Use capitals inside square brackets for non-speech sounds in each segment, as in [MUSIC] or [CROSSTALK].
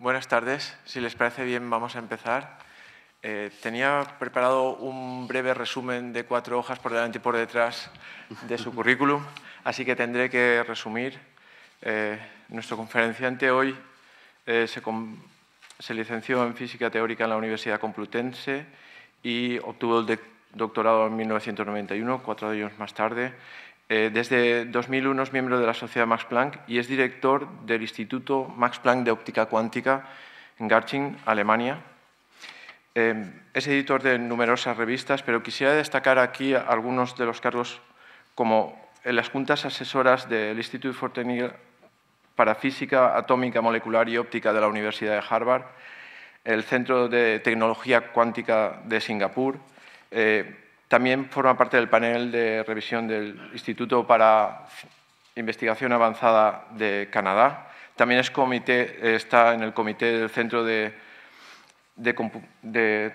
Buenas tardes. Si les parece bien, vamos a empezar. Eh, tenía preparado un breve resumen de cuatro hojas por delante y por detrás de su currículum, así que tendré que resumir. Eh, nuestro conferenciante hoy eh, se, licenció en Física Teórica en la Universidad Complutense y obtuvo el doctorado en 1991, cuatro años más tarde, eh, desde 2001 es miembro de la Sociedad Max Planck y es director del Instituto Max Planck de Óptica Cuántica en Garching, Alemania. Eh, es editor de numerosas revistas, pero quisiera destacar aquí algunos de los cargos como en las juntas asesoras del Instituto for Technical para Física Atómica, Molecular y Óptica de la Universidad de Harvard, el Centro de Tecnología Cuántica de Singapur, eh, también forma parte del panel de revisión del Instituto para Investigación Avanzada de Canadá. También es comité, está en el comité del Centro de,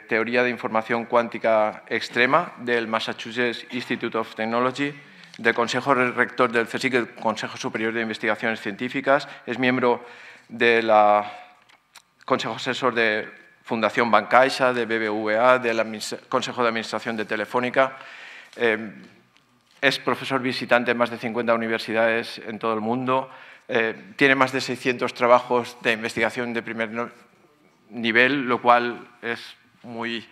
Teoría de Información Cuántica Extrema del Massachusetts Institute of Technology del Consejo Rector del CSIC, el Consejo Superior de Investigaciones Científicas, es miembro del Consejo Asesor de Fundación Bancaixa, de BBVA, del Consejo de Administración de Telefónica. Eh, es profesor visitante en más de 50 universidades en todo el mundo. Eh, tiene más de 600 trabajos de investigación de primer nivel, lo cual es muy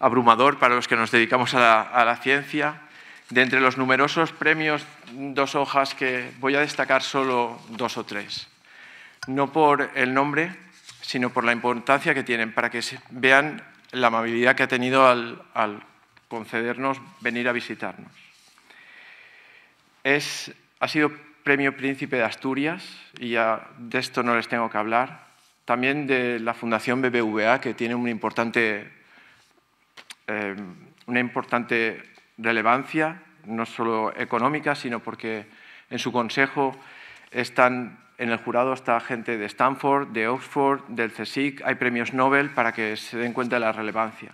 abrumador para los que nos dedicamos a la, a la ciencia. De entre los numerosos premios, dos hojas que voy a destacar solo dos o tres. No por el nombre, sino por la importancia que tienen, para que vean la amabilidad que ha tenido al, concedernos venir a visitarnos. Es, ha sido Premio Príncipe de Asturias, y ya de esto no les tengo que hablar, también de la Fundación BBVA, que tiene una importante, eh, una importante relevancia, no solo económica, sino porque en su consejo están en el jurado está gente de Stanford, de Oxford, del CSIC, hay premios Nobel para que se den cuenta de la relevancia.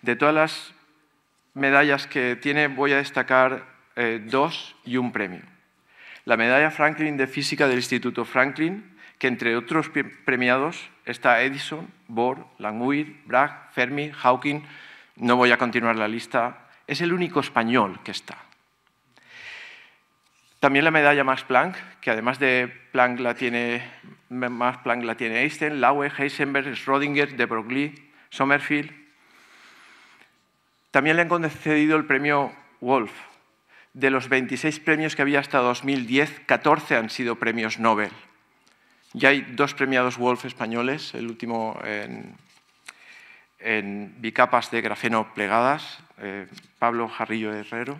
De todas las medallas que tiene, voy a destacar eh, dos y un premio. La medalla Franklin de Física del Instituto Franklin, que entre otros premiados está Edison, Bohr, Langmuir, Bragg, Fermi, Hawking. No voy a continuar la lista. Es el único español que está. También la medalla Max Planck, que además de Planck la tiene, Max Planck la tiene Einstein, Laue, Heisenberg, Schrödinger, de Broglie, Sommerfeld. También le han concedido el premio Wolf. De los 26 premios que había hasta 2010, 14 han sido premios Nobel. Ya hay dos premiados Wolf españoles, el último en, bicapas de grafeno plegadas, eh, Pablo Jarrillo Herrero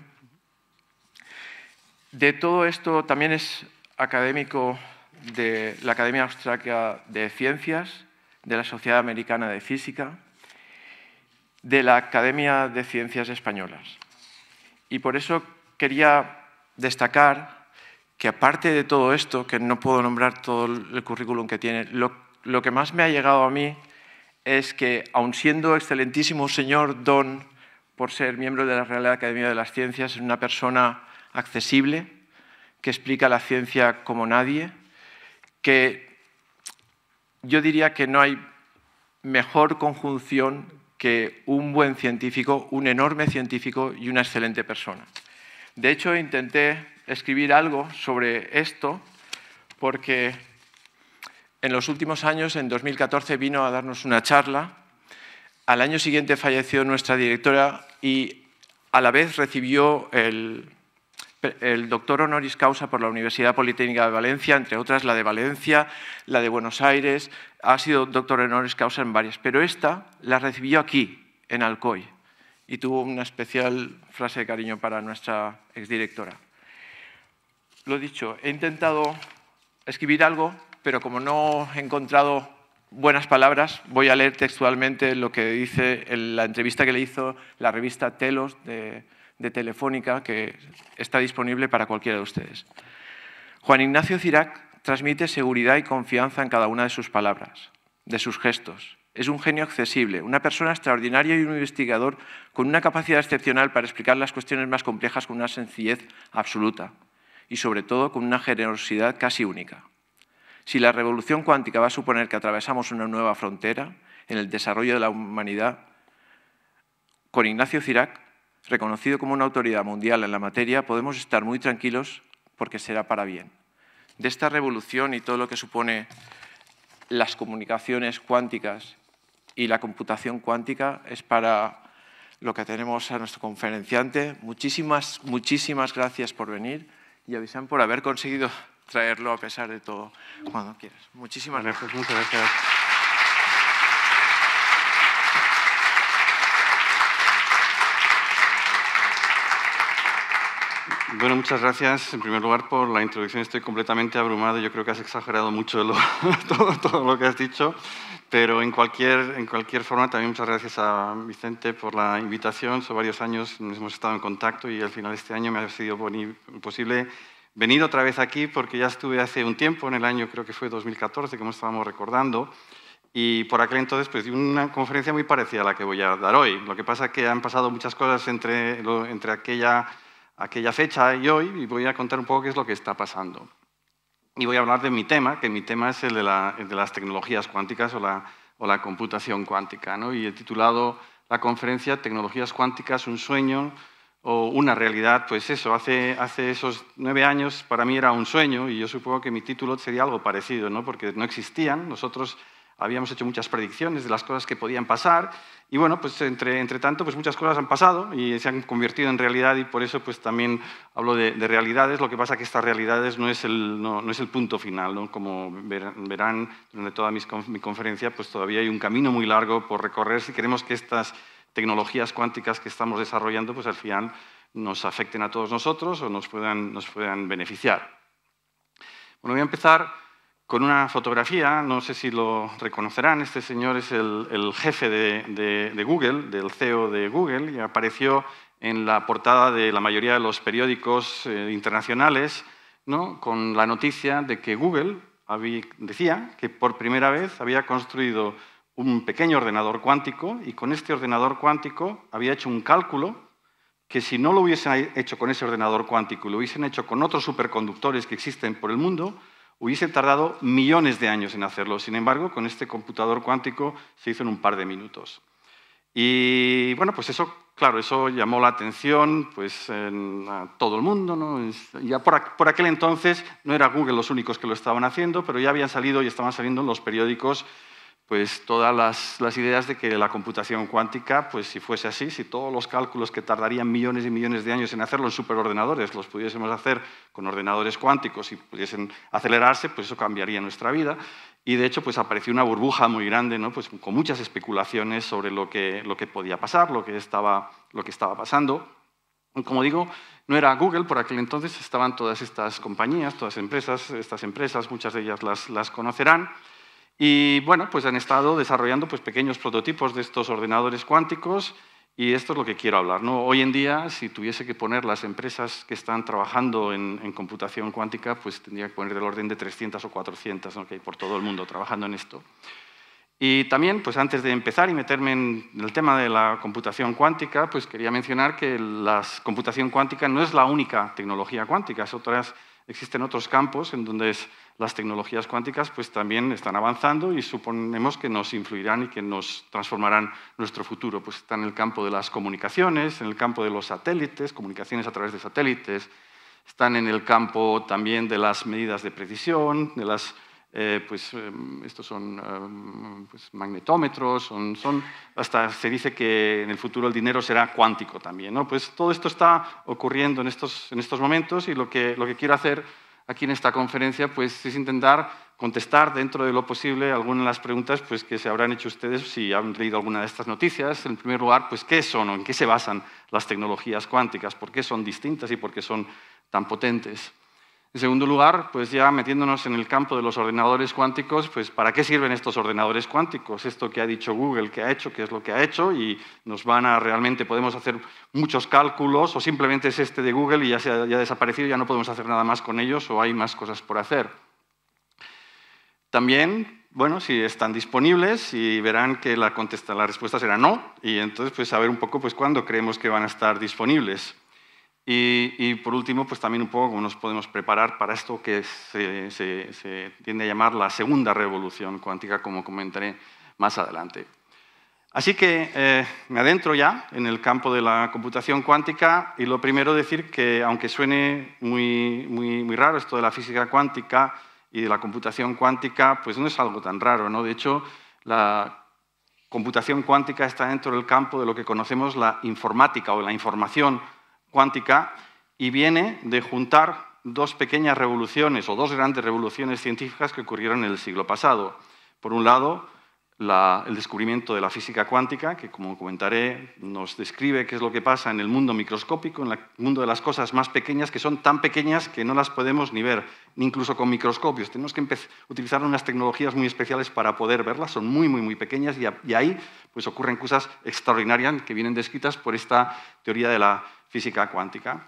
de todo esto también es académico de la Academia Austriaca de Ciencias, de la Sociedad Americana de Física, de la Academia de Ciencias Españolas. Y por eso quería destacar que aparte de todo esto, que no puedo nombrar todo el currículum que tiene, lo, lo que más me ha llegado a mí es que, aun siendo excelentísimo señor Don, por ser miembro de la Real Academia de las Ciencias, es una persona accesible, que explica la ciencia como nadie, que yo diría que no hay mejor conjunción que un buen científico, un enorme científico y una excelente persona. De hecho, intenté escribir algo sobre esto porque en los últimos años, en 2014, vino a darnos una charla. Al año siguiente falleció nuestra directora y a la vez recibió el, el doctor honoris causa por la Universidad Politécnica de Valencia, entre otras la de Valencia, la de Buenos Aires, ha sido doctor honoris causa en varias, pero esta la recibió aquí, en Alcoy, y tuvo una especial frase de cariño para nuestra exdirectora. Lo dicho, he intentado escribir algo, pero como no he encontrado buenas palabras, voy a leer textualmente lo que dice en la entrevista que le hizo la revista Telos de de Telefónica que está disponible para cualquiera de ustedes. Juan Ignacio Cirac transmite seguridad y confianza en cada una de sus palabras, de sus gestos. Es un genio accesible, una persona extraordinaria y un investigador con una capacidad excepcional para explicar las cuestiones más complejas con una sencillez absoluta y sobre todo con una generosidad casi única. Si la revolución cuántica va a suponer que atravesamos una nueva frontera en el desarrollo de la humanidad, con Ignacio Cirac reconocido como una autoridad mundial en la materia, podemos estar muy tranquilos porque será para bien. De esta revolución y todo lo que supone las comunicaciones cuánticas y la computación cuántica es para lo que tenemos a nuestro conferenciante. Muchísimas, muchísimas gracias por venir y avisan por haber conseguido traerlo a pesar de todo cuando quieras. Muchísimas pues gracias. Bueno, muchas gracias. En primer lugar, por la introducción estoy completamente abrumado. Yo creo que has exagerado mucho [LAUGHS] todo, lo que has dicho. Pero en cualquier, en cualquier forma, también muchas gracias a Vicente por la invitación. Son varios años, nos hemos estado en contacto y al final de este año me ha sido posible venir otra vez aquí porque ya estuve hace un tiempo, en el año creo que fue 2014, como estábamos recordando. Y por aquel entonces, pues una conferencia muy parecida a la que voy a dar hoy. Lo que pasa es que han pasado muchas cosas entre, entre aquella aquella fecha y hoy y voy a contar un poco qué es lo que está pasando. Y voy a hablar de mi tema, que mi tema es el de, las tecnologías cuánticas o la, computación cuántica. ¿no? Y he titulado la conferencia Tecnologías cuánticas, un sueño o una realidad. Pues eso, hace, hace esos nueve años para mí era un sueño y yo supongo que mi título sería algo parecido, ¿no? porque no existían. Nosotros habíamos hecho muchas predicciones de las cosas que podían pasar y bueno, pues entre, entre, tanto, pues muchas cosas han pasado y se han convertido en realidad y por eso pues también hablo de, realidades, lo que pasa que estas realidades no es el, no, no es el punto final, ¿no? como verán durante toda mi conferencia, pues todavía hay un camino muy largo por recorrer si queremos que estas tecnologías cuánticas que estamos desarrollando pues al final nos afecten a todos nosotros o nos puedan, nos puedan beneficiar. Bueno, voy a empezar con una fotografía, no sé si lo reconocerán, este señor es el, jefe de, Google, del CEO de Google, y apareció en la portada de la mayoría de los periódicos eh, internacionales con la noticia de que Google decía que por primera vez había construido un pequeño ordenador cuántico y con este ordenador cuántico había hecho un cálculo que si no lo hubiesen hecho con ese ordenador cuántico y lo hubiesen hecho con otros superconductores que existen por el mundo, Hubiese tardado millones de años en hacerlo. Sin embargo, con este computador cuántico se hizo en un par de minutos. Y bueno, pues eso, claro, eso llamó la atención pues, en, a todo el mundo. Ya por, por, aquel entonces no era Google los únicos que lo estaban haciendo, pero ya habían salido y estaban saliendo en los periódicos pues todas las, ideas de que la computación cuántica, pues si fuese así, si todos los cálculos que tardarían millones y millones de años en hacerlo en superordenadores los pudiésemos hacer con ordenadores cuánticos y pudiesen acelerarse, pues eso cambiaría nuestra vida. Y de hecho, pues apareció una burbuja muy grande, pues con muchas especulaciones sobre lo que, podía pasar, lo que estaba, lo que estaba pasando. Como digo, no era Google, por aquel entonces estaban todas estas compañías, todas empresas, estas empresas, muchas de ellas las conocerán. Y bueno, pues han estado desarrollando pues, pequeños prototipos de estos ordenadores cuánticos y esto es lo que quiero hablar. Hoy en día, si tuviese que poner las empresas que están trabajando en, computación cuántica, pues tendría que poner del orden de 300 o 400 que hay por todo el mundo trabajando en esto. Y también, pues antes de empezar y meterme en el tema de la computación cuántica, pues quería mencionar que la computación cuántica no es la única tecnología cuántica, otras, existen otros campos en donde es las tecnologías cuánticas pues también están avanzando y suponemos que nos influirán y que nos transformarán nuestro futuro. Pues está en el campo de las comunicaciones, en el campo de los satélites, comunicaciones a través de satélites, están en el campo también de las medidas de precisión, de las, eh, pues em, estos son em, pues, magnetómetros, son, hasta se dice que en el futuro el dinero será cuántico también. Pues todo esto está ocurriendo en estos, en estos momentos y lo que, lo que quiero hacer aquí en esta conferencia pues, es intentar contestar dentro de lo posible algunas de las preguntas pues, que se habrán hecho ustedes si han leído alguna de estas noticias. En primer lugar, pues, ¿qué son o en qué se basan las tecnologías cuánticas? ¿Por qué son distintas y por qué son tan potentes? En segundo lugar, pues ya metiéndonos en el campo de los ordenadores cuánticos, pues ¿para qué sirven estos ordenadores cuánticos? Esto que ha dicho Google, que ha hecho, qué es lo que ha hecho y nos van a realmente podemos hacer muchos cálculos o simplemente es este de Google y ya se ha, ya desaparecido, ya no podemos hacer nada más con ellos o hay más cosas por hacer. También, bueno, si están disponibles y verán que la, contesta, la respuesta será no y entonces pues saber un poco pues cuándo creemos que van a estar disponibles. Y, por último, pues también un poco cómo nos podemos preparar para esto que se, tiende a llamar la segunda revolución cuántica, como comentaré más adelante. Así que eh, me adentro ya en el campo de la computación cuántica y lo primero decir que, aunque suene muy, muy, raro esto de la física cuántica y de la computación cuántica, pues no es algo tan raro, ¿no? De hecho, la computación cuántica está dentro del campo de lo que conocemos la informática o la información cuántica y viene de juntar dos pequeñas revoluciones o dos grandes revoluciones científicas que ocurrieron en el siglo pasado. Por un lado, el descubrimiento de la física cuántica, que como comentaré nos describe qué es lo que pasa en el mundo microscópico, en el mundo de las cosas más pequeñas, que son tan pequeñas que no las podemos ni ver, ni incluso con microscopios. Tenemos que utilizar unas tecnologías muy especiales para poder verlas, son muy, muy, muy pequeñas y, y ahí pues, ocurren cosas extraordinarias que vienen descritas por esta teoría de la física cuántica.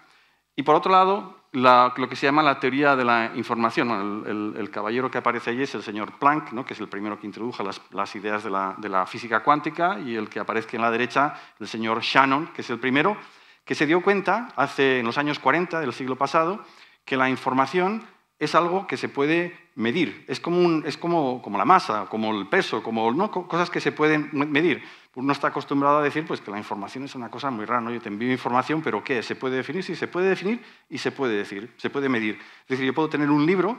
Y por otro lado, lo que se llama la teoría de la información. el, caballero que aparece allí es el señor Planck, que es el primero que introdujo las, ideas de la, física cuántica, y el que aparece en la derecha, el señor Shannon, que es el primero, que se dio cuenta hace, en los años 40 del siglo pasado que la información es algo que se puede medir, es como, como la masa, como el peso, como ¿no? cosas que se pueden medir uno está acostumbrado a decir pues, que la información es una cosa muy rara, ¿no? Yo te envío información, pero ¿qué? ¿Se puede definir? Sí, se puede definir y se puede decir, se puede medir. Es decir, yo puedo tener un libro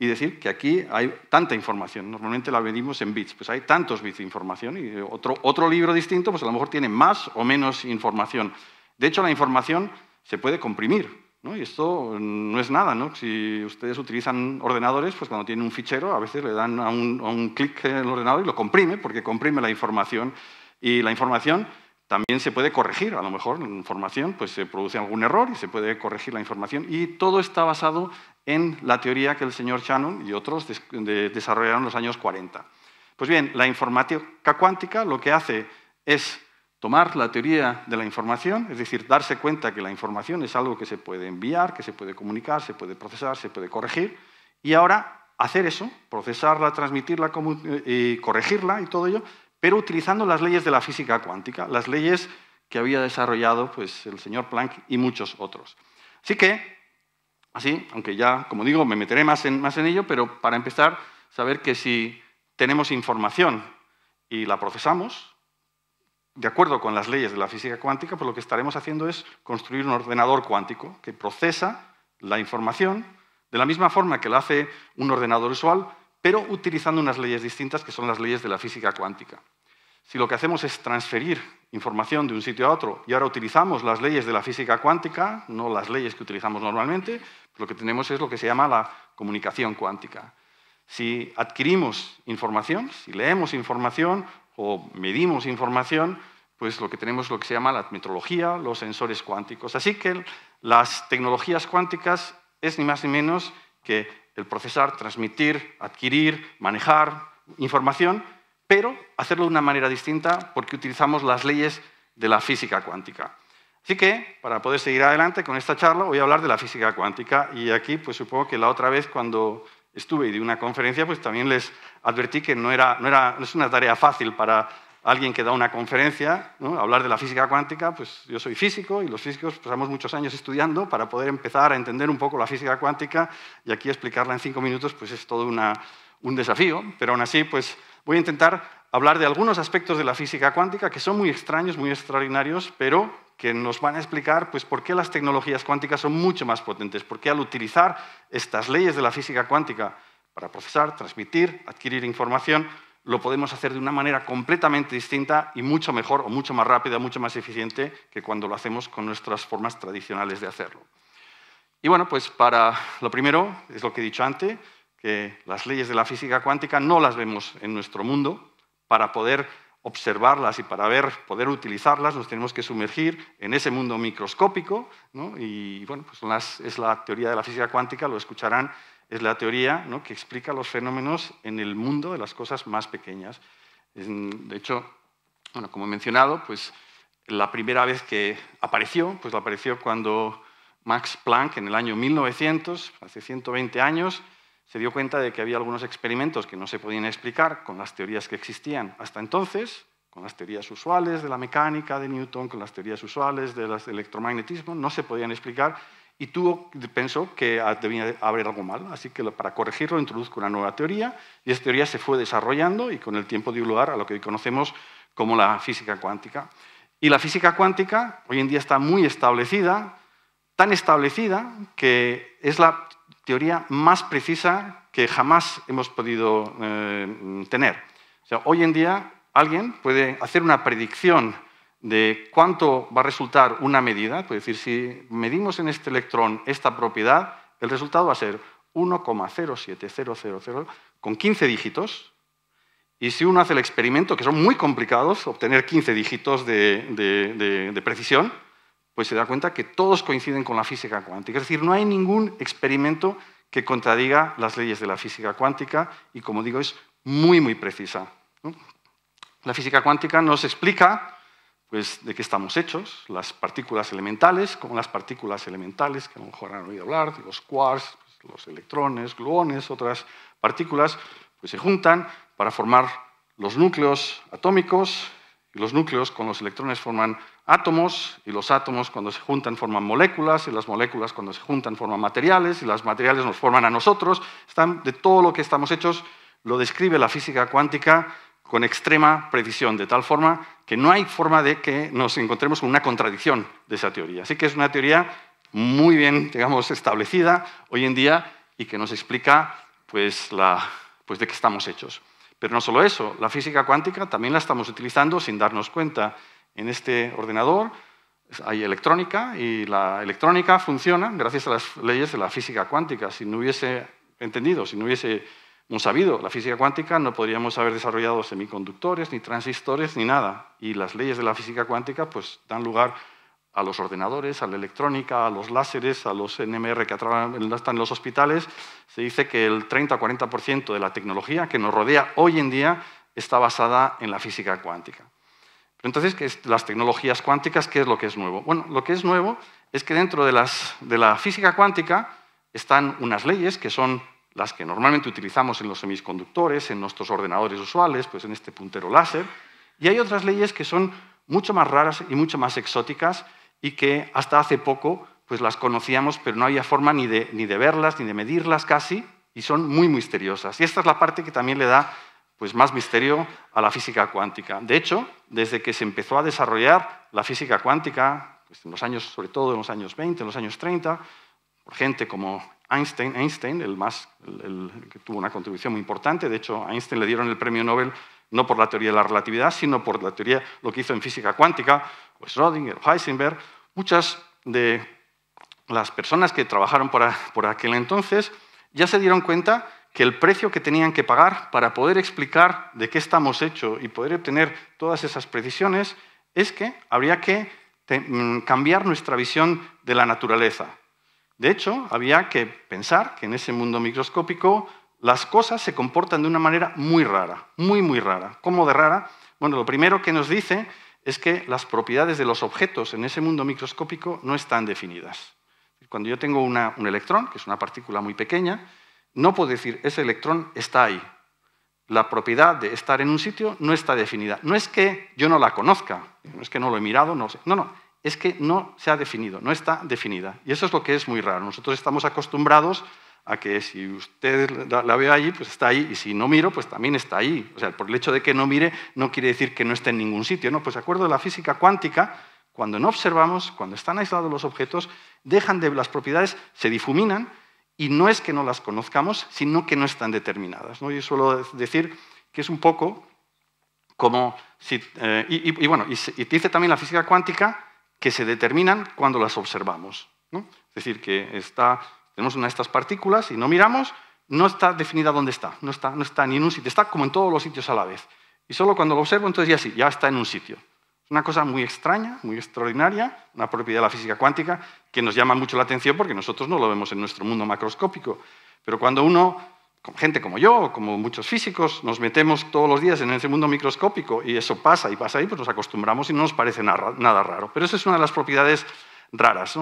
y decir que aquí hay tanta información. Normalmente la medimos en bits, pues hay tantos bits de información y otro, libro distinto, pues a lo mejor tiene más o menos información. De hecho, la información se puede comprimir, ¿No? Y esto no es nada, Si ustedes utilizan ordenadores, pues cuando tienen un fichero, a veces le dan a un, un clic en el ordenador y lo comprime, porque comprime la información y la información también se puede corregir. A lo mejor en información pues, se produce algún error y se puede corregir la información. Y todo está basado en la teoría que el señor Shannon y otros desarrollaron en los años 40. Pues bien, la informática cuántica lo que hace es tomar la teoría de la información, es decir, darse cuenta que la información es algo que se puede enviar, que se puede comunicar, se puede procesar, se puede corregir, y ahora hacer eso, procesarla, transmitirla, eh, y corregirla y todo ello, pero utilizando las leyes de la física cuántica, las leyes que había desarrollado pues, el señor Planck y muchos otros. Así que, así, aunque ya, como digo, me meteré más en, más en ello, pero para empezar, saber que si tenemos información y la procesamos, de acuerdo con las leyes de la física cuántica, pues lo que estaremos haciendo es construir un ordenador cuántico que procesa la información de la misma forma que lo hace un ordenador usual, pero utilizando unas leyes distintas que son las leyes de la física cuántica. Si lo que hacemos es transferir información de un sitio a otro y ahora utilizamos las leyes de la física cuántica, no las leyes que utilizamos normalmente, pues lo que tenemos es lo que se llama la comunicación cuántica. Si adquirimos información, si leemos información o medimos información, pues lo que tenemos es lo que se llama la metrología, los sensores cuánticos. Así que las tecnologías cuánticas es ni más ni menos que el procesar, transmitir, adquirir, manejar información, pero hacerlo de una manera distinta porque utilizamos las leyes de la física cuántica. Así que, para poder seguir adelante con esta charla, voy a hablar de la física cuántica. Y aquí, pues supongo que la otra vez, cuando estuve y di una conferencia, pues también les advertí que no, era, no, era, no es una tarea fácil para alguien que da una conferencia, hablar de la física cuántica, pues yo soy físico y los físicos pasamos muchos años estudiando para poder empezar a entender un poco la física cuántica y aquí explicarla en cinco minutos pues es todo un desafío, pero aún así pues voy a intentar hablar de algunos aspectos de la física cuántica que son muy extraños, muy extraordinarios, pero que nos van a explicar pues, por qué las tecnologías cuánticas son mucho más potentes, por qué al utilizar estas leyes de la física cuántica para procesar, transmitir, adquirir información, lo podemos hacer de una manera completamente distinta y mucho mejor o mucho más rápida, mucho más eficiente que cuando lo hacemos con nuestras formas tradicionales de hacerlo. Y bueno, pues para lo primero, es lo que he dicho antes, que las leyes de la física cuántica no las vemos en nuestro mundo. Para poder observarlas y para ver, poder utilizarlas, nos tenemos que sumergir en ese mundo microscópico. Y bueno, pues es la teoría de la física cuántica, lo escucharán es la teoría que explica los fenómenos en el mundo de las cosas más pequeñas. De hecho, bueno, como he mencionado, pues la primera vez que apareció, pues la apareció cuando Max Planck en el año 1900, hace 120 años, se dio cuenta de que había algunos experimentos que no se podían explicar con las teorías que existían hasta entonces, con las teorías usuales de la mecánica de Newton, con las teorías usuales del electromagnetismo, no se podían explicar y pensó que debía haber algo mal, así que para corregirlo introduzco una nueva teoría y esta teoría se fue desarrollando y con el tiempo dio lugar a lo que hoy conocemos como la física cuántica. Y la física cuántica hoy en día está muy establecida, tan establecida que es la teoría más precisa que jamás hemos podido eh, tener. O sea, hoy en día alguien puede hacer una predicción de cuánto va a resultar una medida, es pues decir, si medimos en este electrón esta propiedad, el resultado va a ser 1,07000 con 15 dígitos. Y si uno hace el experimento, que son muy complicados, obtener 15 dígitos de, de precisión, pues se da cuenta que todos coinciden con la física cuántica. Es decir, no hay ningún experimento que contradiga las leyes de la física cuántica y, como digo, es muy, muy precisa. La física cuántica nos explica pues, de qué estamos hechos, las partículas elementales, como las partículas elementales que a lo mejor han oído hablar, los quarks, los electrones, gluones, otras partículas, pues se juntan para formar los núcleos atómicos, y los núcleos con los electrones forman átomos, y los átomos cuando se juntan forman moléculas, y las moléculas cuando se juntan forman materiales, y los materiales nos forman a nosotros. Están, de todo lo que estamos hechos lo describe la física cuántica con extrema precisión, de tal forma que no hay forma de que nos encontremos con una contradicción de esa teoría. Así que es una teoría muy bien, digamos, establecida hoy en día y que nos explica pues, pues, de qué estamos hechos. Pero no solo eso, la física cuántica también la estamos utilizando sin darnos cuenta. En este ordenador hay electrónica y la electrónica funciona gracias a las leyes de la física cuántica. Si no hubiese entendido, si no hubiese un sabido, la física cuántica no podríamos haber desarrollado semiconductores, ni transistores, ni nada. Y las leyes de la física cuántica pues, dan lugar a los ordenadores, a la electrónica, a los láseres, a los NMR que están en los hospitales. Se dice que el 30-40% de la tecnología que nos rodea hoy en día está basada en la física cuántica. Pero entonces, ¿qué es las tecnologías cuánticas, ¿qué es lo que es nuevo? Bueno, lo que es nuevo es que dentro de, las, de la física cuántica están unas leyes que son las que normalmente utilizamos en los semiconductores, en nuestros ordenadores usuales, pues en este puntero láser, y hay otras leyes que son mucho más raras y mucho más exóticas y que hasta hace poco pues las conocíamos, pero no había forma ni de, verlas, ni de medirlas casi, y son muy misteriosas. Y esta es la parte que también le da pues, más misterio a la física cuántica. De hecho, desde que se empezó a desarrollar la física cuántica, pues, en los años, sobre todo en los años 20, en los años 30, gente como Einstein, Einstein el, más, que tuvo una contribución muy importante, de hecho a Einstein le dieron el premio Nobel no por la teoría de la relatividad, sino por la teoría, lo que hizo en física cuántica, o pues Schrödinger, Heisenberg, muchas de las personas que trabajaron por, por aquel entonces ya se dieron cuenta que el precio que tenían que pagar para poder explicar de qué estamos hechos y poder obtener todas esas precisiones es que habría que mm, cambiar nuestra visión de la naturaleza. De hecho, había que pensar que en ese mundo microscópico las cosas se comportan de una manera muy rara, muy, muy rara. ¿Cómo de rara? Bueno, lo primero que nos dice es que las propiedades de los objetos en ese mundo microscópico no están definidas. Cuando yo tengo un electrón, que es una partícula muy pequeña, no puedo decir, ese electrón está ahí. La propiedad de estar en un sitio no está definida. No es que yo no la conozca, no es que no lo he mirado, no sé. No, no, es que no se ha definido, no está definida. Y eso es lo que es muy raro. Nosotros estamos acostumbrados a que si usted la, ve allí, pues está ahí, y si no miro, pues también está ahí. O sea, por el hecho de que no mire no quiere decir que no esté en ningún sitio. No, pues de acuerdo a la física cuántica, cuando no observamos, cuando están aislados los objetos, dejan de las propiedades, se difuminan, y no es que no las conozcamos, sino que no están determinadas. Yo suelo decir que es un poco como eh, y, bueno, y dice también la física cuántica que se determinan cuando las observamos. Es decir, que está, tenemos una de estas partículas y no miramos, no está definida dónde está, no está, no está ni en un sitio, está como en todos los sitios a la vez. Y solo cuando lo observo, entonces ya sí, ya está en un sitio. Es una cosa muy extraña, muy extraordinaria, una propiedad de la física cuántica que nos llama mucho la atención porque nosotros no lo vemos en nuestro mundo macroscópico. Pero cuando uno gente como yo, como muchos físicos, nos metemos todos los días en ese mundo microscópico y eso pasa y pasa ahí, pues nos acostumbramos y no nos parece nada raro. Pero eso es una de las propiedades raras.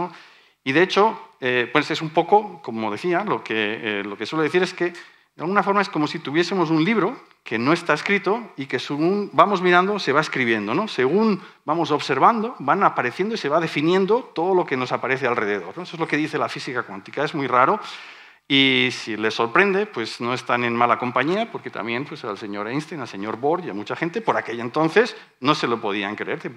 Y de hecho, eh, pues es un poco, como decía, eh, lo que, suelo decir es que de alguna forma es como si tuviésemos un libro que no está escrito y que según vamos mirando se va escribiendo, ¿no? Según vamos observando, van apareciendo y se va definiendo todo lo que nos aparece alrededor. Eso es lo que dice la física cuántica. Es muy raro, y si les sorprende, pues no están en mala compañía, porque también pues, al señor Einstein, al señor Bohr y a mucha gente por aquel entonces no se lo podían creer.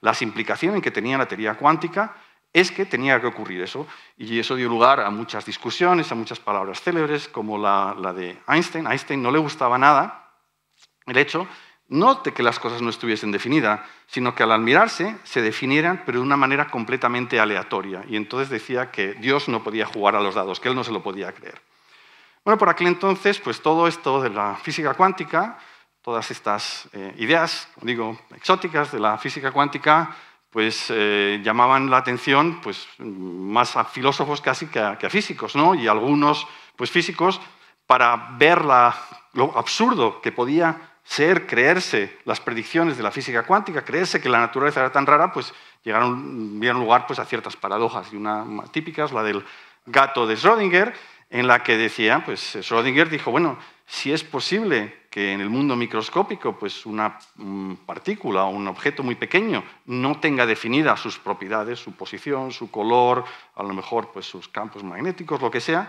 las implicaciones que tenía la teoría cuántica es que tenía que ocurrir eso. Y eso dio lugar a muchas discusiones, a muchas palabras célebres, como la, la de Einstein. A Einstein no le gustaba nada el hecho no de que las cosas no estuviesen definidas, sino que al admirarse se definieran, pero de una manera completamente aleatoria. Y entonces decía que Dios no podía jugar a los dados, que él no se lo podía creer. Bueno, por aquel entonces, pues todo esto de la física cuántica, todas estas eh, ideas, digo, exóticas de la física cuántica, pues eh, llamaban la atención pues, más a filósofos casi que a, físicos, ¿no? Y algunos pues, físicos para ver lo absurdo que podía ser, creerse las predicciones de la física cuántica, creerse que la naturaleza era tan rara, pues llegaron, dieron lugar pues, a ciertas paradojas. Y una más típica es la del gato de Schrödinger, en la que decía, pues Schrödinger dijo, bueno, si es posible que en el mundo microscópico pues una mm, partícula o un objeto muy pequeño no tenga definidas sus propiedades, su posición, su color, a lo mejor pues sus campos magnéticos, lo que sea,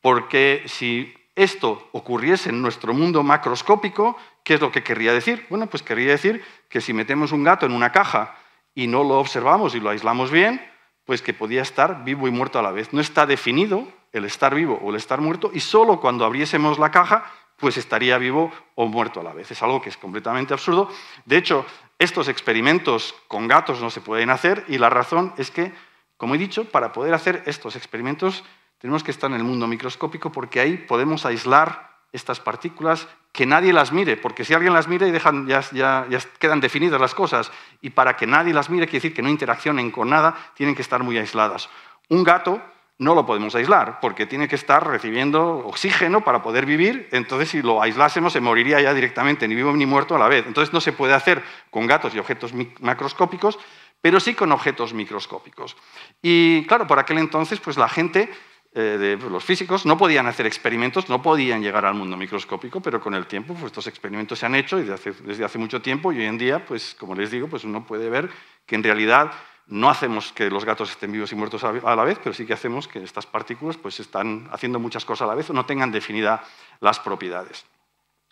porque si esto ocurriese en nuestro mundo macroscópico, ¿qué es lo que querría decir? Bueno, pues querría decir que si metemos un gato en una caja y no lo observamos y lo aislamos bien, pues que podía estar vivo y muerto a la vez. No está definido el estar vivo o el estar muerto y solo cuando abriésemos la caja pues estaría vivo o muerto a la vez. Es algo que es completamente absurdo. De hecho, estos experimentos con gatos no se pueden hacer y la razón es que, como he dicho, para poder hacer estos experimentos tenemos que estar en el mundo microscópico porque ahí podemos aislar estas partículas, que nadie las mire, porque si alguien las mire dejan, ya, ya, quedan definidas las cosas. Y para que nadie las mire, quiere decir que no interaccionen con nada, tienen que estar muy aisladas. Un gato no lo podemos aislar, porque tiene que estar recibiendo oxígeno para poder vivir, entonces si lo aislásemos se moriría ya directamente, ni vivo ni muerto a la vez. Entonces no se puede hacer con gatos y objetos macroscópicos, pero sí con objetos microscópicos. Y claro, por aquel entonces, pues la gente eh, pues, los físicos, no podían hacer experimentos, no podían llegar al mundo microscópico, pero con el tiempo pues, estos experimentos se han hecho desde hace, desde hace mucho tiempo y hoy en día, pues, como les digo, pues uno puede ver que en realidad no hacemos que los gatos estén vivos y muertos a la vez, pero sí que hacemos que estas partículas pues, están haciendo muchas cosas a la vez o no tengan definida las propiedades.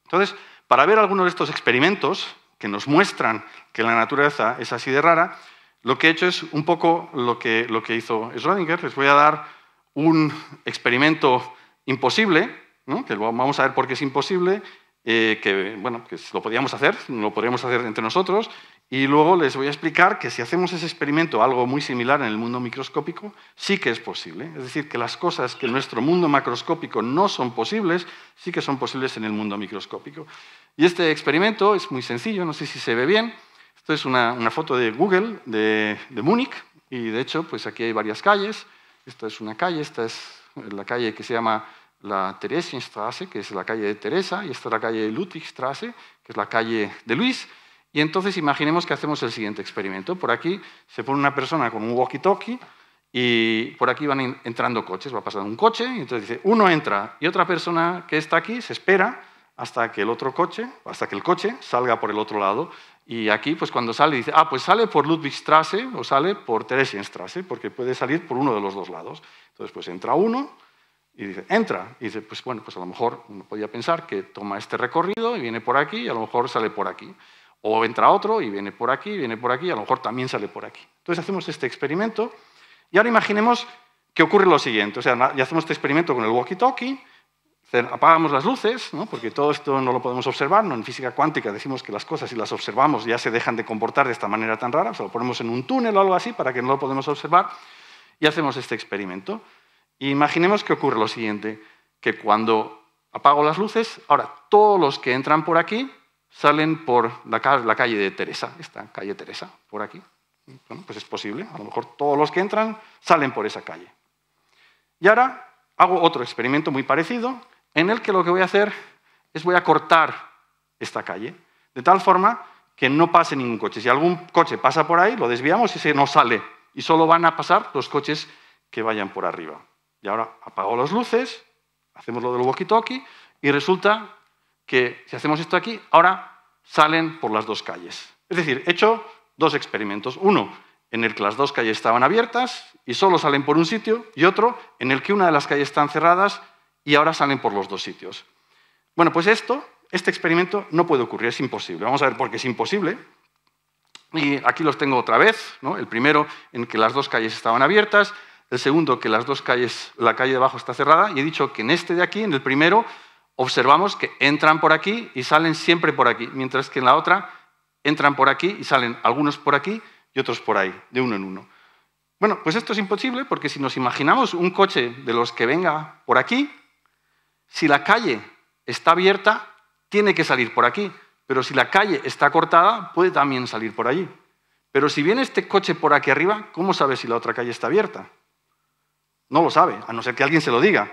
Entonces, para ver algunos de estos experimentos que nos muestran que la naturaleza es así de rara, lo que he hecho es un poco lo que, lo que hizo Schrödinger. Les voy a dar un experimento imposible, que vamos a ver por qué es imposible, eh, que, bueno, que lo podíamos hacer, lo podríamos hacer entre nosotros, y luego les voy a explicar que si hacemos ese experimento, algo muy similar en el mundo microscópico, sí que es posible. Es decir, que las cosas que en nuestro mundo macroscópico no son posibles, sí que son posibles en el mundo microscópico. Y este experimento es muy sencillo, no sé si se ve bien. Esto es una, foto de Google, de, de Múnich, y de hecho, pues aquí hay varias calles. Esta es una calle, esta es la calle que se llama la Strasse, que es la calle de Teresa, y esta es la calle de Strasse, que es la calle de Luis. Y entonces imaginemos que hacemos el siguiente experimento. Por aquí se pone una persona con un walkie-talkie y por aquí van entrando coches, va pasar un coche y entonces dice, uno entra y otra persona que está aquí se espera hasta que el otro coche, hasta que el coche salga por el otro lado y aquí, pues cuando sale, dice, ah, pues sale por Ludwigstrasse o sale por Theresienstrasse, porque puede salir por uno de los dos lados. Entonces, pues entra uno y dice, entra. Y dice, pues bueno, pues a lo mejor uno podía pensar que toma este recorrido y viene por aquí y a lo mejor sale por aquí. O entra otro y viene por aquí, y viene por aquí y a lo mejor también sale por aquí. Entonces hacemos este experimento y ahora imaginemos que ocurre lo siguiente. O sea, ya hacemos este experimento con el walkie-talkie apagamos las luces, porque todo esto no lo podemos observar, ¿no? en física cuántica decimos que las cosas si las observamos ya se dejan de comportar de esta manera tan rara, se lo ponemos en un túnel o algo así para que no lo podemos observar y hacemos este experimento. imaginemos que ocurre lo siguiente, que cuando apago las luces, ahora todos los que entran por aquí salen por la, calle de Teresa, esta calle Teresa, por aquí. Bueno, pues es posible, a lo mejor todos los que entran salen por esa calle. Y ahora hago otro experimento muy parecido, en el que lo que voy a hacer es voy a cortar esta calle, de tal forma que no pase ningún coche. Si algún coche pasa por ahí, lo desviamos y se nos sale. Y solo van a pasar los coches que vayan por arriba. Y ahora apago las luces, hacemos lo del walkie-talkie y resulta que si hacemos esto aquí, ahora salen por las dos calles. Es decir, he hecho dos experimentos. Uno, en el que las dos calles estaban abiertas y solo salen por un sitio, y otro, en el que una de las calles están cerradas y ahora salen por los dos sitios. Bueno, pues esto, este experimento no puede ocurrir, es imposible. Vamos a ver por qué es imposible. Y aquí los tengo otra vez, ¿no? el primero en que las dos calles estaban abiertas, el segundo que las dos calles, la calle de abajo está cerrada, y he dicho que en este de aquí, en el primero, observamos que entran por aquí y salen siempre por aquí, mientras que en la otra entran por aquí y salen algunos por aquí y otros por ahí, de uno en uno. Bueno, pues esto es imposible porque si nos imaginamos un coche de los que venga por aquí, si la calle está abierta, tiene que salir por aquí, pero si la calle está cortada, puede también salir por allí. Pero si viene este coche por aquí arriba, ¿cómo sabe si la otra calle está abierta? No lo sabe, a no ser que alguien se lo diga.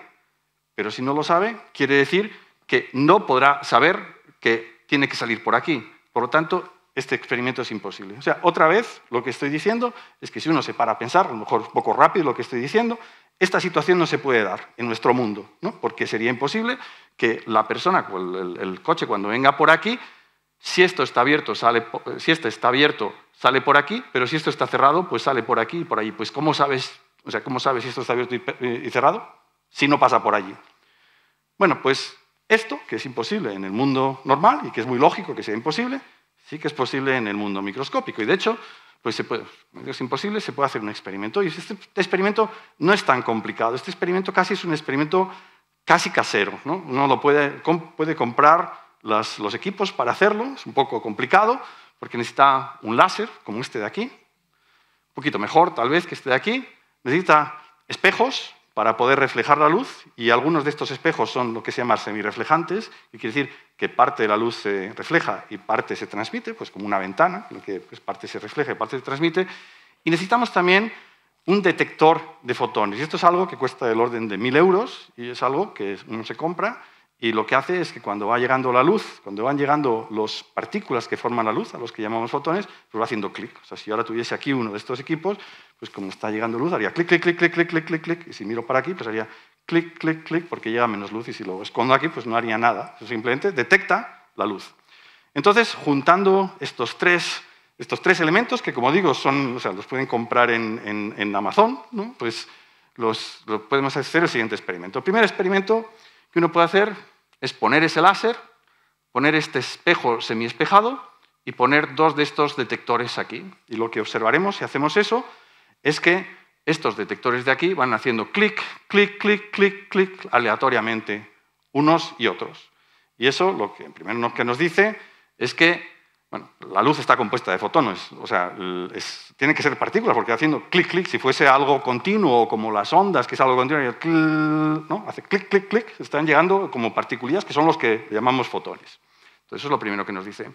Pero si no lo sabe, quiere decir que no podrá saber que tiene que salir por aquí. Por lo tanto, este experimento es imposible. O sea, otra vez, lo que estoy diciendo es que si uno se para a pensar, a lo mejor un poco rápido lo que estoy diciendo, esta situación no se puede dar en nuestro mundo, ¿no? porque sería imposible que la persona, el, coche, cuando venga por aquí, si esto está abierto, sale, si este está abierto, sale por aquí, pero si esto está cerrado, pues sale por aquí y por allí. Pues ¿cómo sabes, ¿cómo sabes si esto está abierto y cerrado? Si no pasa por allí. Bueno, pues esto, que es imposible en el mundo normal y que es muy lógico que sea imposible, Sí que es posible en el mundo microscópico. Y de hecho, pues es imposible, se puede hacer un experimento. Y este, experimento no es tan complicado. Este experimento casi es un experimento casi casero. ¿no? Uno lo puede, puede comprar los equipos para hacerlo. Es un poco complicado porque necesita un láser como este de aquí. Un poquito mejor, tal vez, que este de aquí. Necesita espejos, para poder reflejar la luz y algunos de estos espejos son lo que se llama semireflejantes, y quiere decir que parte de la luz se refleja y parte se transmite, pues como una ventana, que pues, parte se refleja y parte se transmite. Y necesitamos también un detector de fotones. Y esto es algo que cuesta del orden de 1.000 euros y es algo que uno se compra y lo que hace es que cuando va llegando la luz, cuando van llegando las partículas que forman la luz, a los que llamamos fotones, pues va haciendo clic. O sea, si yo ahora tuviese aquí uno de estos equipos, pues como está llegando luz, haría clic, clic, clic, clic, clic, clic, clic, clic. Y si miro para aquí, pues haría clic, clic, clic, porque llega menos luz. Y si lo escondo aquí, pues no haría nada. simplemente detecta la luz. Entonces, juntando estos tres, estos tres elementos, que como digo, son, o sea, los pueden comprar en, Amazon, pues los, podemos hacer el siguiente experimento. El primer experimento que uno puede hacer es poner ese láser, poner este espejo semiespejado y poner dos de estos detectores aquí. Y lo que observaremos si hacemos eso es que estos detectores de aquí van haciendo clic, clic, clic, clic, clic aleatoriamente, unos y otros. Y eso lo que primero que nos dice es que bueno, la luz está compuesta de fotones, o sea, es, tienen que ser partículas porque haciendo clic, clic, si fuese algo continuo, como las ondas, que es algo continuo, hace clic, clic, clic, están llegando como partículas que son los que llamamos fotones. Entonces, eso es lo primero que nos dice.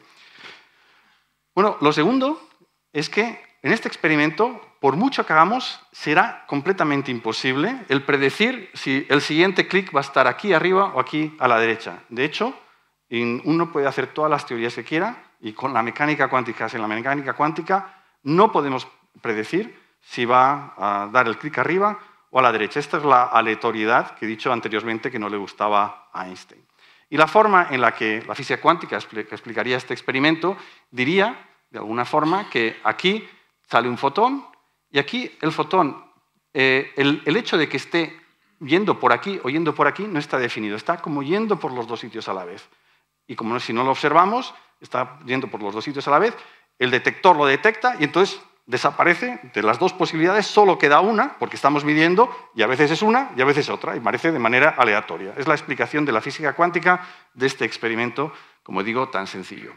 Bueno, lo segundo es que en este experimento, por mucho que hagamos, será completamente imposible el predecir si el siguiente clic va a estar aquí arriba o aquí a la derecha. De hecho, uno puede hacer todas las teorías que quiera, y con la mecánica cuántica, sin la mecánica cuántica, no podemos predecir si va a dar el clic arriba o a la derecha. Esta es la aleatoriedad que he dicho anteriormente que no le gustaba a Einstein. Y la forma en la que la física cuántica explicaría este experimento diría, de alguna forma, que aquí sale un fotón y aquí el fotón, eh, el, el hecho de que esté yendo por aquí o yendo por aquí no está definido, está como yendo por los dos sitios a la vez. Y como si no lo observamos, está yendo por los dos sitios a la vez, el detector lo detecta y entonces desaparece de las dos posibilidades, solo queda una, porque estamos midiendo y a veces es una y a veces otra, y aparece de manera aleatoria. Es la explicación de la física cuántica de este experimento, como digo, tan sencillo.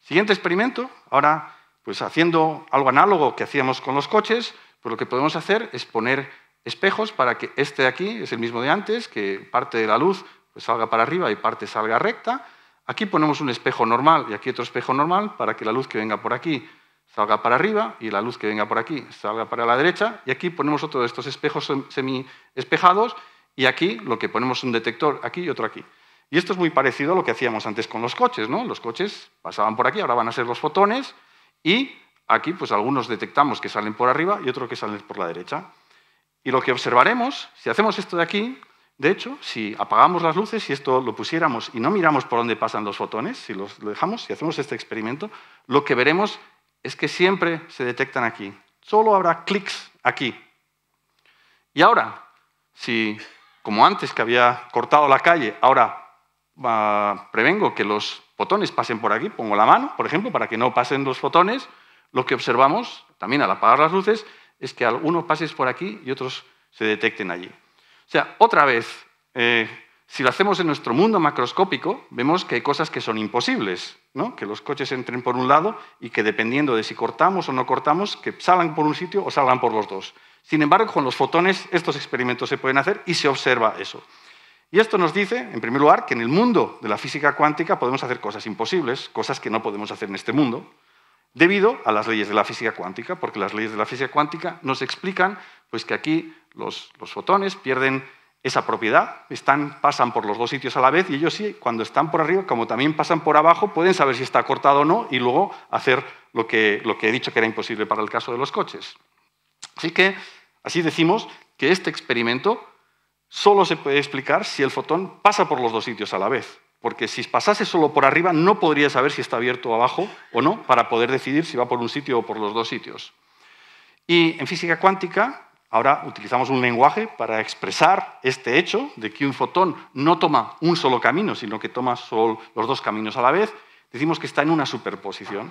Siguiente experimento, ahora pues haciendo algo análogo que hacíamos con los coches, pues lo que podemos hacer es poner espejos para que este de aquí, es el mismo de antes, que parte de la luz salga para arriba y parte salga recta. Aquí ponemos un espejo normal y aquí otro espejo normal para que la luz que venga por aquí salga para arriba y la luz que venga por aquí salga para la derecha. Y aquí ponemos otro de estos espejos semi-espejados y aquí lo que ponemos un detector aquí y otro aquí. Y esto es muy parecido a lo que hacíamos antes con los coches, ¿no? Los coches pasaban por aquí, ahora van a ser los fotones y aquí pues algunos detectamos que salen por arriba y otros que salen por la derecha. Y lo que observaremos, si hacemos esto de aquí, de hecho, si apagamos las luces y si esto lo pusiéramos y no miramos por dónde pasan los fotones, si los dejamos, si hacemos este experimento, lo que veremos es que siempre se detectan aquí. Solo habrá clics aquí. Y ahora, si como antes que había cortado la calle, ahora ah, prevengo que los fotones pasen por aquí, pongo la mano, por ejemplo, para que no pasen los fotones, lo que observamos, también al apagar las luces, es que algunos pases por aquí y otros se detecten allí. O sea, otra vez, eh, si lo hacemos en nuestro mundo macroscópico, vemos que hay cosas que son imposibles, ¿no? que los coches entren por un lado y que dependiendo de si cortamos o no cortamos, que salgan por un sitio o salgan por los dos. Sin embargo, con los fotones estos experimentos se pueden hacer y se observa eso. Y esto nos dice, en primer lugar, que en el mundo de la física cuántica podemos hacer cosas imposibles, cosas que no podemos hacer en este mundo, debido a las leyes de la física cuántica, porque las leyes de la física cuántica nos explican pues que aquí los, fotones pierden esa propiedad, pasan por los dos sitios a la vez y ellos sí, cuando están por arriba, como también pasan por abajo, pueden saber si está cortado o no y luego hacer lo que, lo que he dicho que era imposible para el caso de los coches. Así que, así decimos que este experimento solo se puede explicar si el fotón pasa por los dos sitios a la vez, porque si pasase solo por arriba no podría saber si está abierto abajo o no para poder decidir si va por un sitio o por los dos sitios. Y en física cuántica, Ahora utilizamos un lenguaje para expresar este hecho de que un fotón no toma un solo camino, sino que toma los dos caminos a la vez. Decimos que está en una superposición.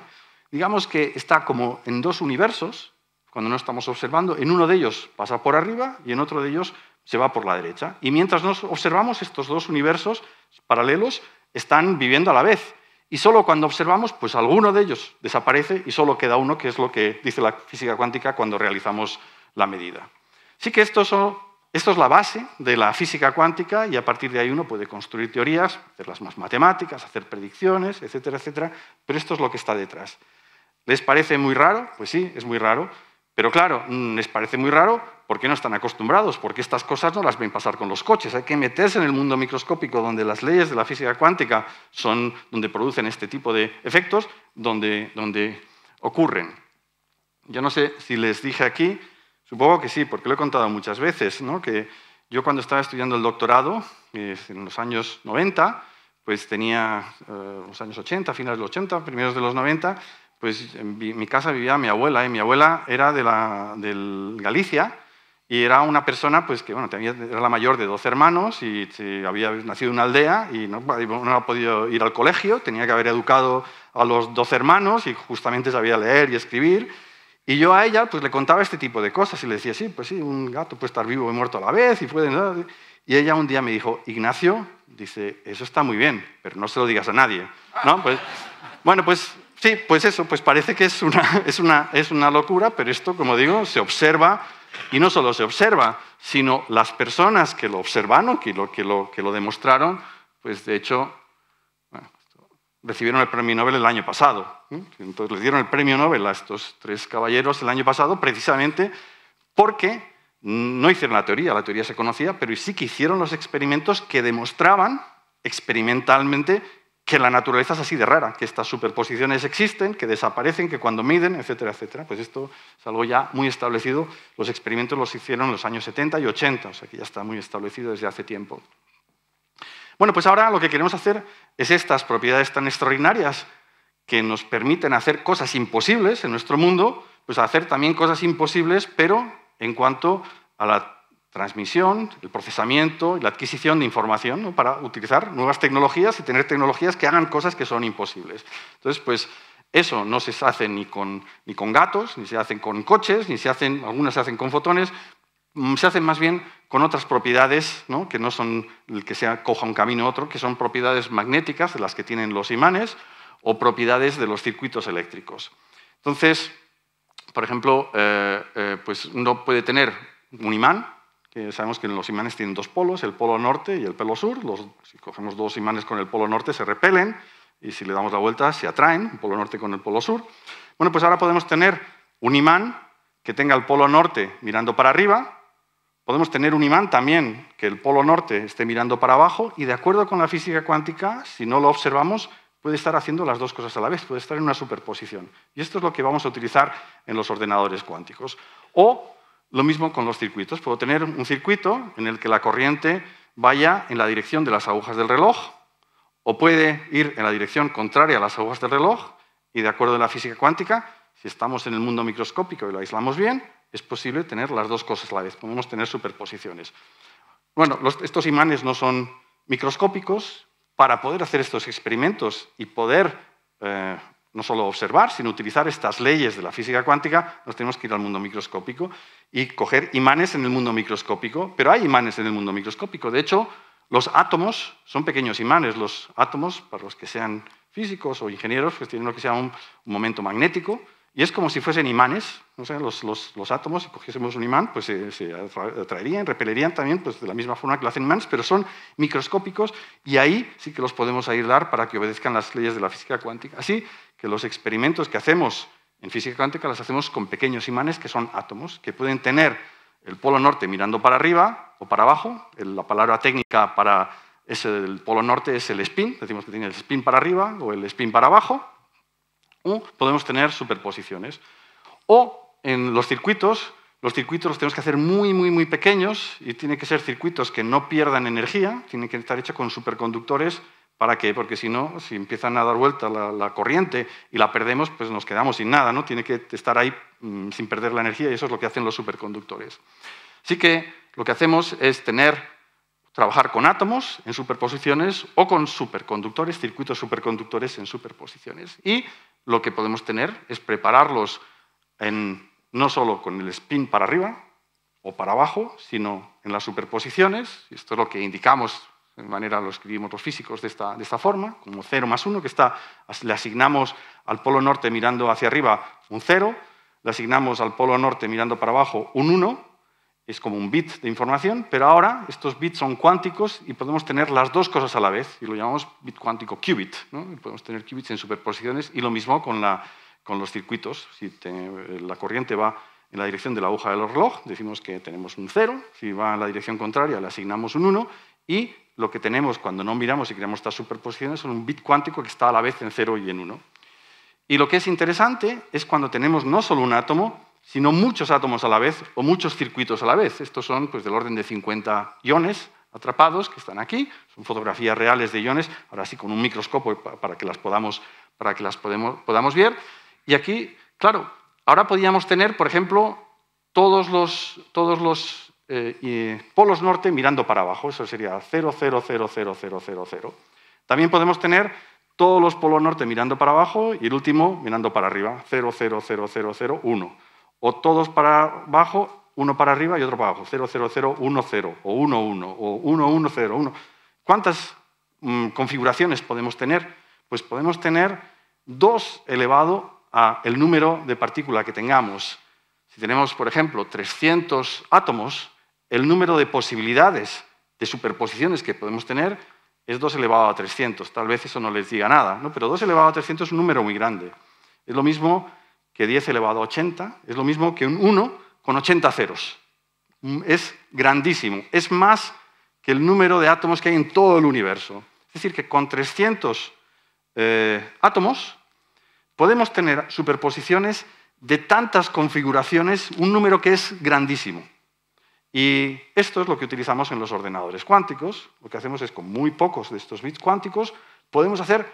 Digamos que está como en dos universos, cuando no estamos observando, en uno de ellos pasa por arriba y en otro de ellos se va por la derecha. Y mientras nos observamos, estos dos universos paralelos están viviendo a la vez. Y solo cuando observamos, pues alguno de ellos desaparece y solo queda uno, que es lo que dice la física cuántica cuando realizamos la medida. Sí que esto, es la base de la física cuántica y a partir de ahí uno puede construir teorías, hacerlas más matemáticas, hacer predicciones, etcétera, etcétera, pero esto es lo que está detrás. ¿Les parece muy raro? Pues sí, es muy raro. Pero claro, mm, les parece muy raro porque no están acostumbrados, porque estas cosas no las ven pasar con los coches. Hay que meterse en el mundo microscópico donde las leyes de la física cuántica son donde producen este tipo de efectos, donde ocurren. Yo no sé si les dije aquí, Supongo que sí, porque lo he contado muchas veces, ¿no? que yo cuando estaba estudiando el doctorado, eh, en los años 90, pues tenía eh, los años 80, finales de los 80, primeros de los 90, pues en mi casa vivía mi abuela y mi abuela era de Galicia y era una persona pues que era la mayor de 12 hermanos y había nacido en una aldea y no, no había podido ir al colegio, tenía que haber educado a los dos hermanos y justamente sabía leer y escribir y yo a ella pues, le contaba este tipo de cosas y le decía, sí, pues sí, un gato puede estar vivo y muerto a la vez y puede... Y ella un día me dijo, Ignacio, dice, eso está muy bien, pero no se lo digas a nadie. ¿No? Pues, bueno, pues sí, pues eso, pues parece que es una, [LAUGHS] es, una, es una locura, pero esto, como digo, se observa y no solo se observa, sino las personas que lo observaron, que lo, que lo, que lo demostraron, pues de hecho recibieron el premio Nobel el año pasado. Entonces les dieron el premio Nobel a estos tres caballeros el año pasado precisamente porque no hicieron la teoría, la teoría se conocía, pero sí que hicieron los experimentos que demostraban experimentalmente que la naturaleza es así de rara, que estas superposiciones existen, que desaparecen, que cuando miden, etcétera, etcétera. Pues esto es algo ya muy establecido. Los experimentos los hicieron en los años 70 y 80, o sea que ya está muy establecido desde hace tiempo. Bueno, pues ahora lo que queremos hacer es estas propiedades tan extraordinarias que nos permiten hacer cosas imposibles en nuestro mundo, pues hacer también cosas imposibles, pero en cuanto a la transmisión, el procesamiento y la adquisición de información para utilizar nuevas tecnologías y tener tecnologías que hagan cosas que son imposibles. Entonces, pues eso no se hace ni con, ni con gatos, ni se hacen con coches, ni se hacen, algunas se hacen con fotones, Mm, se hacen más bien con otras propiedades, que no son el que sea, coja un camino u otro, que son propiedades magnéticas, de las que tienen los imanes, o propiedades de los circuitos eléctricos. Entonces, por ejemplo, eh, eh, pues uno puede tener un imán, que sabemos que los imanes tienen dos polos, el polo norte y el polo sur. si cogemos dos imanes con el polo norte, se repelen, y si le damos la vuelta, se atraen, un polo norte con el polo sur. Bueno, pues ahora podemos tener un imán que tenga el polo norte mirando para arriba, Podemos tener un imán también, que el polo norte esté mirando para abajo y de acuerdo con la física cuántica, si no lo observamos, puede estar haciendo las dos cosas a la vez, puede estar en una superposición. Y esto es lo que vamos a utilizar en los ordenadores cuánticos. O lo mismo con los circuitos. Puedo tener un circuito en el que la corriente vaya en la dirección de las agujas del reloj o puede ir en la dirección contraria a las agujas del reloj y de acuerdo con la física cuántica, si estamos en el mundo microscópico y lo aislamos bien, es posible tener las dos cosas a la vez, podemos tener superposiciones. Bueno, estos imanes no son microscópicos. Para poder hacer estos experimentos y poder eh, no solo observar, sino utilizar estas leyes de la física cuántica, nos tenemos que ir al mundo microscópico y coger imanes en el mundo microscópico. Pero hay imanes en el mundo microscópico. De hecho, los átomos son pequeños imanes. Los átomos, para los que sean físicos o ingenieros, pues tienen lo que se llama un momento magnético. Y es como si fuesen imanes, los, átomos, si cogiésemos un imán, pues eh, se, atraerían, repelerían también, pues de la misma forma que lo hacen imanes, pero son microscópicos y ahí sí que los podemos aislar para que obedezcan las leyes de la física cuántica. Así que los experimentos que hacemos en física cuántica los hacemos con pequeños imanes que son átomos, que pueden tener el polo norte mirando para arriba o para abajo, la palabra técnica para ese, el polo norte es el spin, decimos que tiene el spin para arriba o el spin para abajo, o podemos tener superposiciones. O en los circuitos, los circuitos los tenemos que hacer muy, muy, muy pequeños y tienen que ser circuitos que no pierdan energía, tienen que estar hechos con superconductores. ¿Para qué? Porque si no, si empiezan a dar vuelta la, corriente y la perdemos, pues nos quedamos sin nada, ¿no? Tiene que estar ahí mm, sin perder la energía y eso es lo que hacen los superconductores. Así que lo que hacemos es tener trabajar con átomos en superposiciones o con superconductores, circuitos superconductores en superposiciones. Y lo que podemos tener es prepararlos no solo con el spin para arriba o para abajo, sino en las superposiciones. Esto es lo que indicamos, de manera lo escribimos los físicos de esta, forma, como 0 más 1, que está, le asignamos al polo norte mirando hacia arriba un 0, le asignamos al polo norte mirando para abajo un 1, es como un bit de información, pero ahora estos bits son cuánticos y podemos tener las dos cosas a la vez, y lo llamamos bit cuántico qubit. Podemos tener qubits en superposiciones y lo mismo con, los circuitos. Si la corriente va en la dirección de la aguja del reloj, decimos que tenemos un cero, si va en la dirección contraria le asignamos un 1 y lo que tenemos cuando no miramos y creamos estas superposiciones son un bit cuántico que está a la vez en 0 y en 1. Y lo que es interesante es cuando tenemos no solo un átomo, sino muchos átomos a la vez o muchos circuitos a la vez. Estos son pues, del orden de 50 iones atrapados que están aquí, son fotografías reales de iones, ahora sí con un microscopio para que las podamos, para que las podamos ver. Y aquí, claro, ahora podríamos tener, por ejemplo, todos los, eh, polos norte mirando para abajo, eso sería 0, También podemos tener todos los polos norte mirando para abajo y el último mirando para arriba, 0, o todos para abajo, uno para arriba y otro para abajo. 0, 0, 0, 1, 0, o 1, 1, o 1, 1, 0, 1. ¿Cuántas mm, configuraciones podemos tener? Pues podemos tener 2 elevado a el número de partículas que tengamos. Si tenemos, por ejemplo, 300 átomos, el número de posibilidades de superposiciones que podemos tener es 2 elevado a 300. Tal vez eso no les diga nada, ¿no? pero 2 elevado a 300 es un número muy grande. Es lo mismo que 10 elevado a 80 es lo mismo que un 1 con 80 ceros. Mm, es grandísimo, es más que el número de átomos que hay en todo el universo. Es decir, que con 300 eh, átomos podemos tener superposiciones de tantas configuraciones, un número que es grandísimo. Y esto es lo que utilizamos en los ordenadores cuánticos. Lo que hacemos es con muy pocos de estos bits cuánticos podemos hacer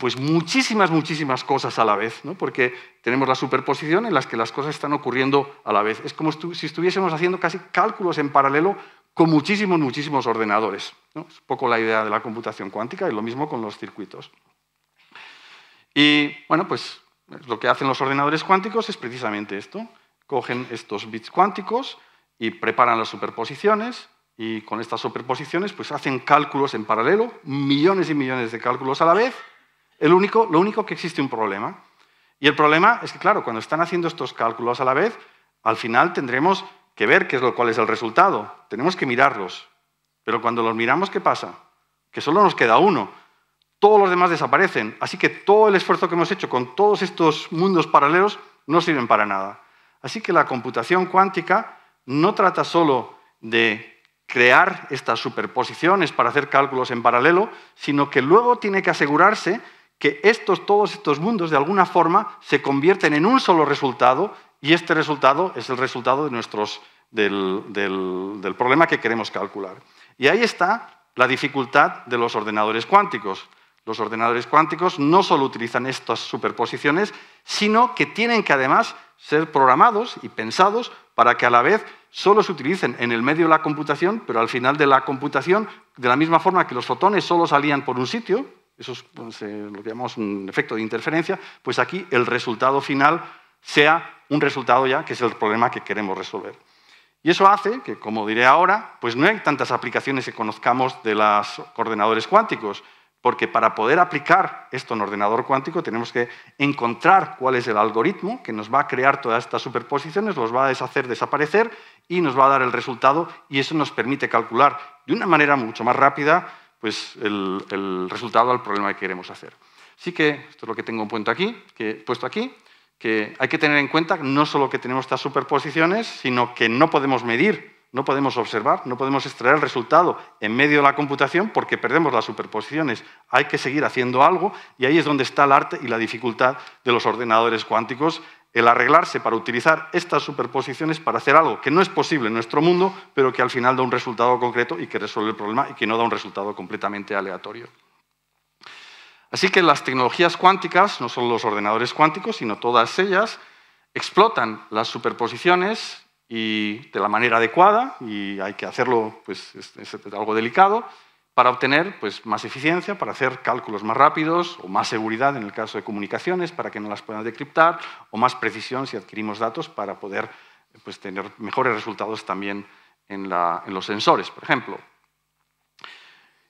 pues muchísimas, muchísimas cosas a la vez, ¿no? porque tenemos la superposición en las que las cosas están ocurriendo a la vez. Es como si estuviésemos haciendo casi cálculos en paralelo con muchísimos, muchísimos ordenadores. Es un poco la idea de la computación cuántica y lo mismo con los circuitos. Y bueno, pues lo que hacen los ordenadores cuánticos es precisamente esto. Cogen estos bits cuánticos y preparan las superposiciones y con estas superposiciones pues hacen cálculos en paralelo, millones y millones de cálculos a la vez el único, lo único que existe un problema. Y el problema es que, claro, cuando están haciendo estos cálculos a la vez, al final tendremos que ver qué es lo cuál es el resultado. Tenemos que mirarlos. Pero cuando los miramos, ¿qué pasa? Que solo nos queda uno. Todos los demás desaparecen. Así que todo el esfuerzo que hemos hecho con todos estos mundos paralelos no sirven para nada. Así que la computación cuántica no trata solo de crear estas superposiciones para hacer cálculos en paralelo, sino que luego tiene que asegurarse que todos estos mundos de alguna forma se convierten en un solo resultado y este resultado es el resultado del, del problema que queremos calcular. Y ahí está la dificultad de los ordenadores cuánticos. Los ordenadores cuánticos no solo utilizan estas superposiciones, sino que tienen que además ser programados y pensados para que a la vez solo se utilicen en el medio de la computación, pero al final de la computación, de la misma forma que los fotones solo salían por un sitio, eso es pues, eh, lo que llamamos un efecto de interferencia, pues aquí el resultado final sea un resultado ya que es el problema que queremos resolver. Y eso hace que, como diré ahora, pues no hay tantas aplicaciones que conozcamos de los ordenadores cuánticos, porque para poder aplicar esto en ordenador cuántico tenemos que encontrar cuál es el algoritmo que nos va a crear todas estas superposiciones, los va a deshacer, desaparecer y nos va a dar el resultado y eso nos permite calcular de una manera mucho más rápida pues, el, resultado al problema que queremos hacer. Así que, esto es lo que tengo aquí, que, puesto aquí, que hay que tener en cuenta no solo que tenemos estas superposiciones, sino que no podemos medir, no podemos observar, no podemos extraer el resultado en medio de la computación porque perdemos las superposiciones. Hay que seguir haciendo algo y ahí es donde está el arte y la dificultad de los ordenadores cuánticos el arreglarse para utilizar estas superposiciones para hacer algo que no es posible en nuestro mundo, pero que al final da un resultado concreto y que resuelve el problema y que no da un resultado completamente aleatorio. Así que las tecnologías cuánticas, no solo los ordenadores cuánticos, sino todas ellas, explotan las superposiciones y de la manera adecuada, y hay que hacerlo, pues es algo delicado, para obtener pues, más eficiencia, para hacer cálculos más rápidos o más seguridad en el caso de comunicaciones, para que no las puedan decriptar, o más precisión si adquirimos datos para poder pues, tener mejores resultados también en, en, los sensores, por ejemplo.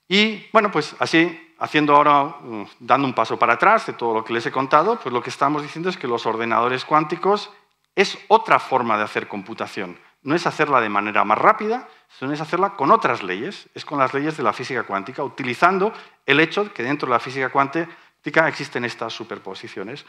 Y bueno, pues así, haciendo ahora, uh, dando un paso para atrás de todo lo que les he contado, pues lo que estamos diciendo es que los ordenadores cuánticos es otra forma de hacer computación no es hacerla de manera más rápida, sino es hacerla con otras leyes, es con las leyes de la física cuántica, utilizando el hecho de que dentro de la física cuántica existen estas superposiciones.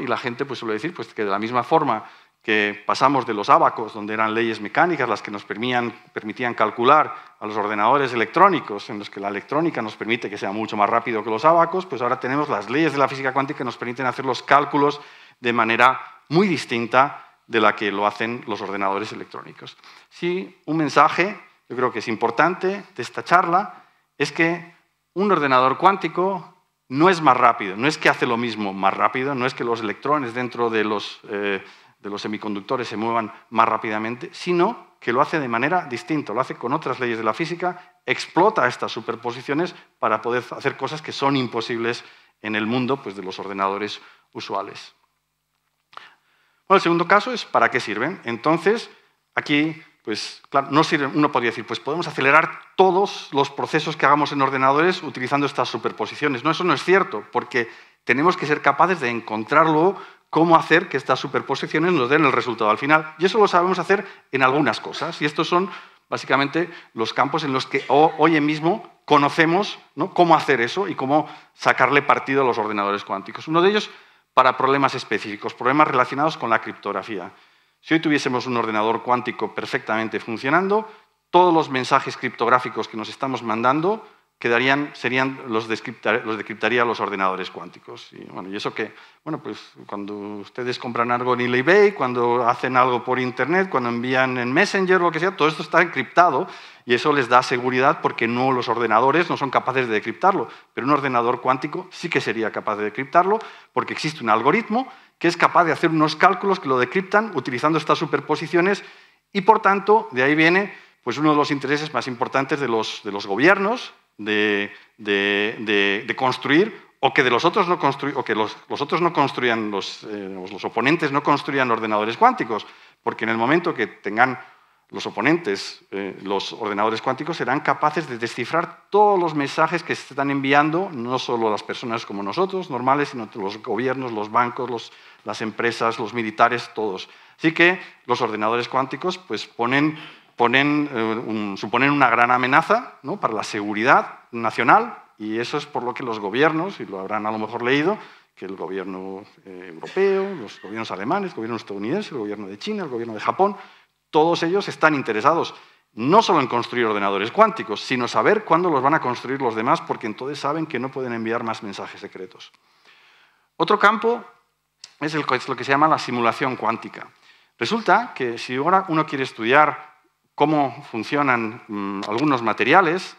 Y la gente pues, suele decir pues, que de la misma forma que pasamos de los abacos, donde eran leyes mecánicas las que nos permitían, permitían, calcular a los ordenadores electrónicos, en los que la electrónica nos permite que sea mucho más rápido que los abacos, pues ahora tenemos las leyes de la física cuántica que nos permiten hacer los cálculos de manera muy distinta de la que lo hacen los ordenadores electrónicos. Sí, un mensaje, yo creo que es importante de esta charla, es que un ordenador cuántico no es más rápido, no es que hace lo mismo más rápido, no es que los electrones dentro de los, eh, de los semiconductores se muevan más rápidamente, sino que lo hace de manera distinta, lo hace con otras leyes de la física, explota estas superposiciones para poder hacer cosas que son imposibles en el mundo pues, de los ordenadores usuales el segundo caso es ¿para qué sirven? Entonces, aquí, pues, no sirve, uno podría decir, pues podemos acelerar todos los procesos que hagamos en ordenadores utilizando estas superposiciones. No, eso no es cierto, porque tenemos que ser capaces de encontrarlo cómo hacer que estas superposiciones nos den el resultado al final. Y eso lo sabemos hacer en algunas cosas. Y estos son básicamente los campos en los que hoy mismo conocemos cómo hacer eso y cómo sacarle partido a los ordenadores cuánticos. Uno de ellos para problemas específicos, problemas relacionados con la criptografía. Si hoy tuviésemos un ordenador cuántico perfectamente funcionando, todos los mensajes criptográficos que nos estamos mandando quedarían, serían los, los decriptaría los ordenadores cuánticos. Y, bueno, ¿y eso que, bueno, pues cuando ustedes compran algo en eBay, cuando hacen algo por Internet, cuando envían en Messenger, lo que sea, todo esto está encriptado y eso les da seguridad porque no, los ordenadores no son capaces de decriptarlo. Pero un ordenador cuántico sí que sería capaz de decriptarlo porque existe un algoritmo que es capaz de hacer unos cálculos que lo decriptan utilizando estas superposiciones y, por tanto, de ahí viene pues uno de los intereses más importantes de los, de los gobiernos, de, construir o que, de los, otros no o que los, otros no construyan, eh, los, oponentes no construyan ordenadores cuánticos, porque en el momento que tengan los oponentes, eh, los ordenadores cuánticos, serán capaces de descifrar todos los mensajes que se están enviando, no solo las personas como nosotros, normales, sino los gobiernos, los bancos, las empresas, los militares, todos. Así que los ordenadores cuánticos pues, ponen eh, suponen una gran amenaza para la seguridad nacional y eso es por lo que los gobiernos, y lo habrán a lo mejor leído, que el gobierno eh, europeo, los gobiernos alemanes, el gobierno estadounidense, el gobierno de China, el gobierno de Japón, todos ellos están interesados no solo en construir ordenadores cuánticos, sino saber cuándo los van a construir los demás, porque entonces saben que no pueden enviar más mensajes secretos. Otro campo es, es lo que se llama la simulación cuántica. Resulta que si ahora uno quiere estudiar cómo funcionan mm, algunos materiales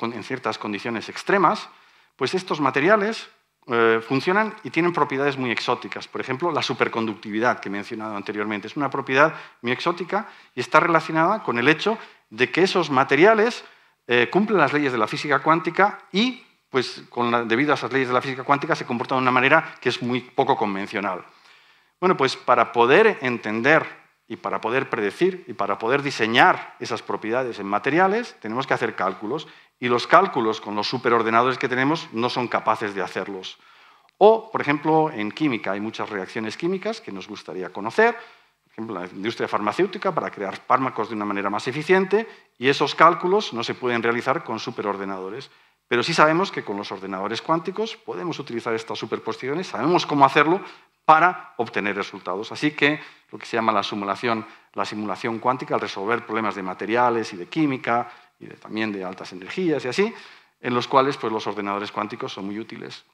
en ciertas condiciones extremas, pues estos materiales eh, funcionan y tienen propiedades muy exóticas. Por ejemplo, la superconductividad que he mencionado anteriormente es una propiedad muy exótica y está relacionada con el hecho de que esos materiales eh, cumplen las leyes de la física cuántica y, pues, debido a esas leyes de la física cuántica, se comportan de una manera que es muy poco convencional. Bueno, pues para poder entender y para poder predecir y para poder diseñar esas propiedades en materiales, tenemos que hacer cálculos. Y los cálculos con los superordenadores que tenemos no son capaces de hacerlos. O, por ejemplo, en química hay muchas reacciones químicas que nos gustaría conocer. Por ejemplo, la industria farmacéutica para crear fármacos de una manera más eficiente. Y esos cálculos no se pueden realizar con superordenadores. Pero sí sabemos que con los ordenadores cuánticos podemos utilizar estas superposiciones, sabemos cómo hacerlo para obtener resultados. Así que lo que se llama la simulación, la simulación cuántica al resolver problemas de materiales y de química y también de altas energías y así, en los cuales pues, los ordenadores cuánticos son muy útiles.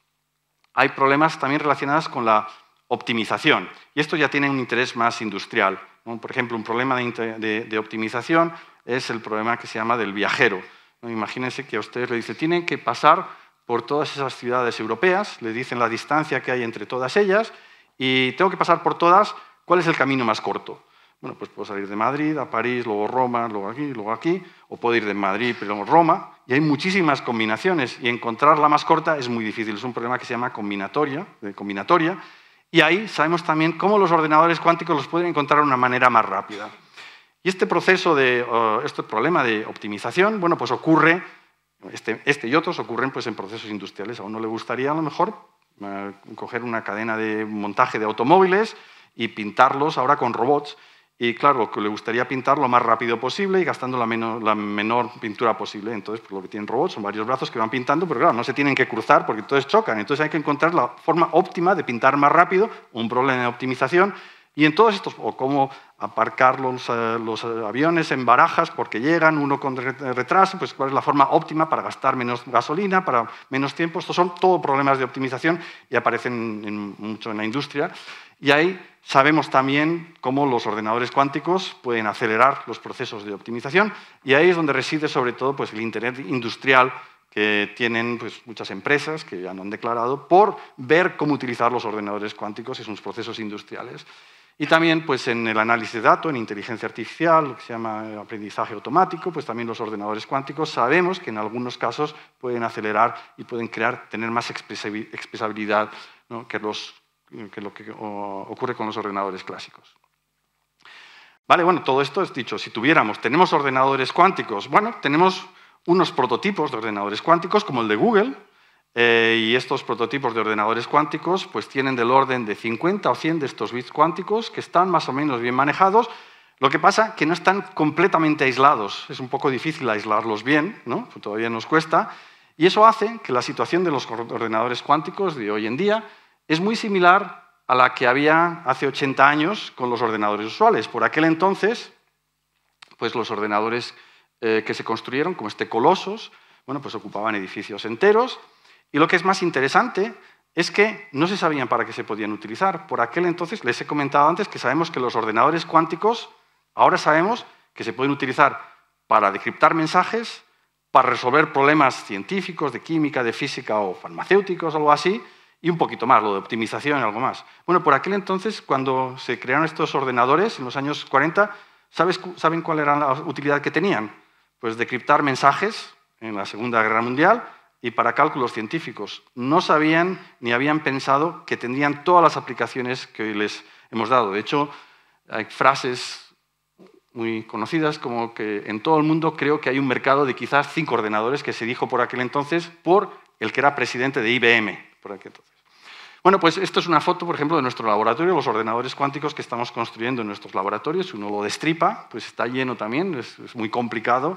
Hay problemas también relacionados con la optimización y esto ya tiene un interés más industrial. Por ejemplo, un problema de, optimización es el problema que se llama del viajero. Imagínense que a ustedes le dice, tienen que pasar por todas esas ciudades europeas, le dicen la distancia que hay entre todas ellas y tengo que pasar por todas ¿Cuál es el camino más corto? Bueno, pues puedo salir de Madrid a París, luego Roma, luego aquí, luego aquí, o puedo ir de Madrid, pero Roma, y hay muchísimas combinaciones, y encontrar la más corta es muy difícil, es un problema que se llama combinatoria, de combinatoria, y ahí sabemos también cómo los ordenadores cuánticos los pueden encontrar de una manera más rápida. Y este proceso de, este problema de optimización, bueno, pues ocurre, este, este, y otros ocurren pues en procesos industriales. A uno le gustaría a lo mejor eh, coger una cadena de montaje de automóviles y pintarlos ahora con robots. Y claro, que le gustaría pintar lo más rápido posible y gastando la, menor, la menor pintura posible. Entonces, por pues, lo que tienen robots son varios brazos que van pintando, pero claro, no se tienen que cruzar porque entonces chocan. Entonces hay que encontrar la forma óptima de pintar más rápido, un problema de optimización. Y en todos estos, o cómo aparcar los, eh, aviones en barajas porque llegan uno con retraso, pues cuál es la forma óptima para gastar menos gasolina, para menos tiempo. Estos son todos problemas de optimización y aparecen mucho en la industria. Y hay Sabemos también cómo los ordenadores cuánticos pueden acelerar los procesos de optimización y ahí es donde reside sobre todo pues, el Internet industrial que tienen pues, muchas empresas que ya no han declarado por ver cómo utilizar los ordenadores cuánticos y sus procesos industriales. Y también pues, en el análisis de datos, en inteligencia artificial, lo que se llama aprendizaje automático, pues también los ordenadores cuánticos sabemos que en algunos casos pueden acelerar y pueden crear, tener más expresabilidad que los que lo que ocurre con los ordenadores clásicos. Vale, bueno, todo esto es dicho, si tuviéramos, tenemos ordenadores cuánticos, bueno, tenemos unos prototipos de ordenadores cuánticos como el de Google, eh, y estos prototipos de ordenadores cuánticos pues tienen del orden de 50 o 100 de estos bits cuánticos que están más o menos bien manejados, lo que pasa que no están completamente aislados, es un poco difícil aislarlos bien, todavía nos cuesta, y eso hace que la situación de los ordenadores cuánticos de hoy en día es muy similar a la que había hace 80 años con los ordenadores usuales. Por aquel entonces, pues los ordenadores eh, que se construyeron, como este colosos, pues ocupaban edificios enteros. Y lo que es más interesante es que no se sabían para qué se podían utilizar. Por aquel entonces, les he comentado antes que sabemos que los ordenadores cuánticos, ahora sabemos que se pueden utilizar para decriptar mensajes, para resolver problemas científicos, de química, de física o farmacéuticos, algo así, y un poquito más, lo de optimización, y algo más. Bueno, por aquel entonces, cuando se crearon estos ordenadores, en los años 40, ¿saben cuál era la utilidad que tenían? Pues decriptar mensajes en la Segunda Guerra Mundial y para cálculos científicos. No sabían ni habían pensado que tendrían todas las aplicaciones que hoy les hemos dado. De hecho, hay frases muy conocidas como que en todo el mundo creo que hay un mercado de quizás cinco ordenadores que se dijo por aquel entonces por el que era presidente de IBM, por aquel entonces. Bueno, pues esto es una foto, por ejemplo, de nuestro laboratorio, los ordenadores cuánticos que estamos construyendo en nuestros laboratorios. Uno lo destripa, pues está lleno también, es, muy complicado.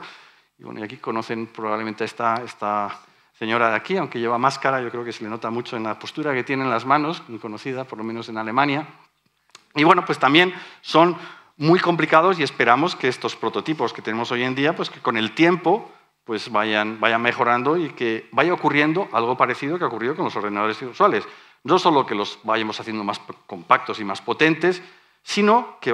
Y bueno, y aquí conocen probablemente a esta, señora de aquí, aunque lleva máscara, yo creo que se le nota mucho en la postura que tiene en las manos, muy conocida, por lo menos en Alemania. Y bueno, pues también son muy complicados y esperamos que estos prototipos que tenemos hoy en día, pues que con el tiempo pues vayan, vayan mejorando y que vaya ocurriendo algo parecido que ha ocurrido con los ordenadores usuales. No solo que los vayamos haciendo más compactos y más potentes, sino que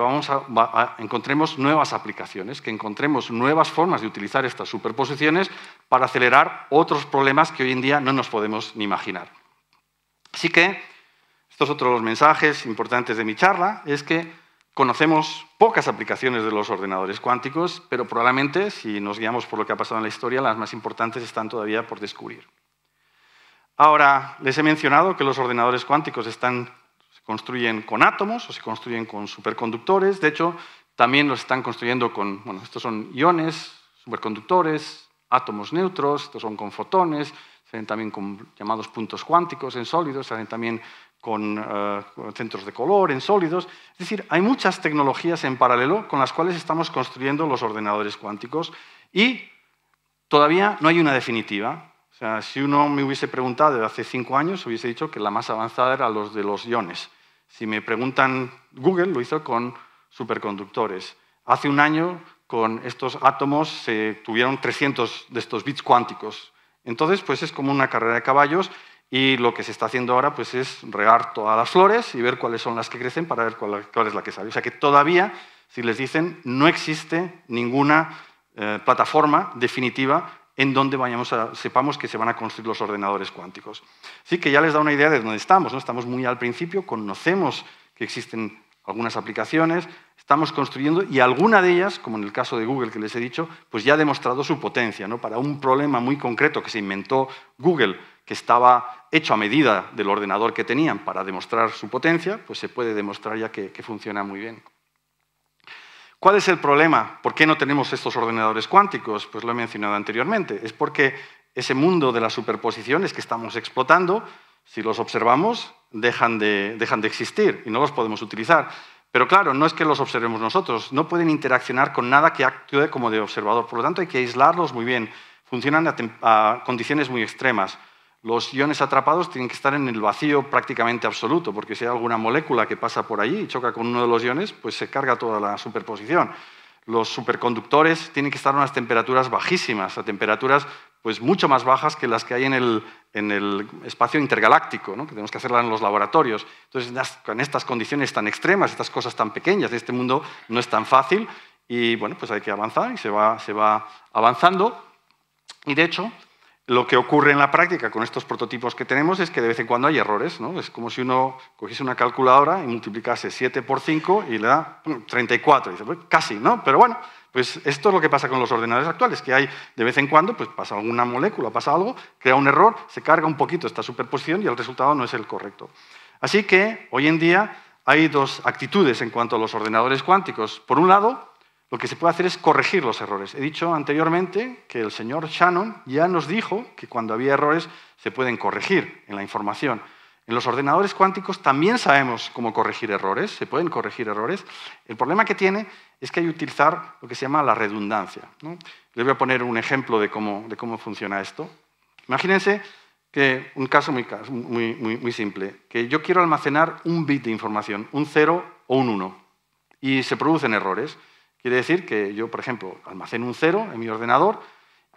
encontremos nuevas aplicaciones, que encontremos nuevas formas de utilizar estas superposiciones para acelerar otros problemas que hoy en día no nos podemos ni imaginar. Así que, estos otros mensajes importantes de mi charla, es que conocemos pocas aplicaciones de los ordenadores cuánticos, pero probablemente, si nos guiamos por lo que ha pasado en la historia, las más importantes están todavía por descubrir. Ahora, les he mencionado que los ordenadores cuánticos están, se construyen con átomos o se construyen con superconductores. De hecho, también los están construyendo con, bueno, estos son iones, superconductores, átomos neutros, estos son con fotones, se hacen también con llamados puntos cuánticos en sólidos, se hacen también con eh, centros de color en sólidos. Es decir, hay muchas tecnologías en paralelo con las cuales estamos construyendo los ordenadores cuánticos y todavía no hay una definitiva si uno me hubiese preguntado hace cinco años, hubiese dicho que la más avanzada era los de los iones. Si me preguntan, Google lo hizo con superconductores. Hace un año, con estos átomos, se tuvieron 300 de estos bits cuánticos. Entonces, pues es como una carrera de caballos y lo que se está haciendo ahora pues, es regar todas las flores y ver cuáles son las que crecen para ver cuál, es la que sale. O sea que todavía, si les dicen, no existe ninguna eh, plataforma definitiva en donde sepamos que se van a construir los ordenadores cuánticos. Así que ya les da una idea de dónde estamos. ¿no? Estamos muy al principio, conocemos que existen algunas aplicaciones, estamos construyendo y alguna de ellas, como en el caso de Google que les he dicho, pues ya ha demostrado su potencia ¿no? para un problema muy concreto que se inventó Google, que estaba hecho a medida del ordenador que tenían para demostrar su potencia, pues se puede demostrar ya que funciona muy bien. ¿Cuál es el problema? ¿Por qué no tenemos estos ordenadores cuánticos? Pues lo he mencionado anteriormente. Es porque ese mundo de las superposiciones que estamos explotando, si los observamos, dejan de, existir y no los podemos utilizar. Pero claro, no es que los observemos nosotros, no pueden interaccionar con nada que actúe como de observador. Por lo tanto, hay que aislarlos muy bien. Funcionan a condiciones muy extremas. Los iones atrapados tienen que estar en el vacío prácticamente absoluto, porque si hay alguna molécula que pasa por allí y choca con uno de los iones, pues se carga toda la superposición. Los superconductores tienen que estar a unas temperaturas bajísimas, a temperaturas pues mucho más bajas que las que hay en el, espacio intergaláctico, que tenemos que hacerlas en los laboratorios. Entonces, con estas condiciones tan extremas, estas cosas tan pequeñas, de este mundo no es tan fácil y bueno, pues hay que avanzar y se va avanzando. Y de hecho, lo que ocurre en la práctica con estos prototipos que tenemos es que de vez en cuando hay errores. ¿no? Es como si uno cogiese una calculadora y multiplicase 7 por 5 y le da 34. Y dice, casi, ¿no? Pero bueno, pues esto es lo que pasa con los ordenadores actuales, que hay de vez en cuando, pues pasa alguna molécula, pasa algo, crea un error, se carga un poquito esta superposición y el resultado no es el correcto. Así que hoy en día hay dos actitudes en cuanto a los ordenadores cuánticos. Por un lado, lo que se puede hacer es corregir los errores. He dicho anteriormente que el señor Shannon ya nos dijo que cuando había errores se pueden corregir en la información. En los ordenadores cuánticos también sabemos cómo corregir errores, se pueden corregir errores. El problema que tiene es que hay que utilizar lo que se llama la redundancia. ¿no? Les voy a poner un ejemplo de cómo, de cómo funciona esto. Imagínense que un caso muy, muy, muy, muy, simple, que yo quiero almacenar un bit de información, un 0 o un 1, y se producen errores. Quiere decir que yo, por ejemplo, almaceno un cero en mi ordenador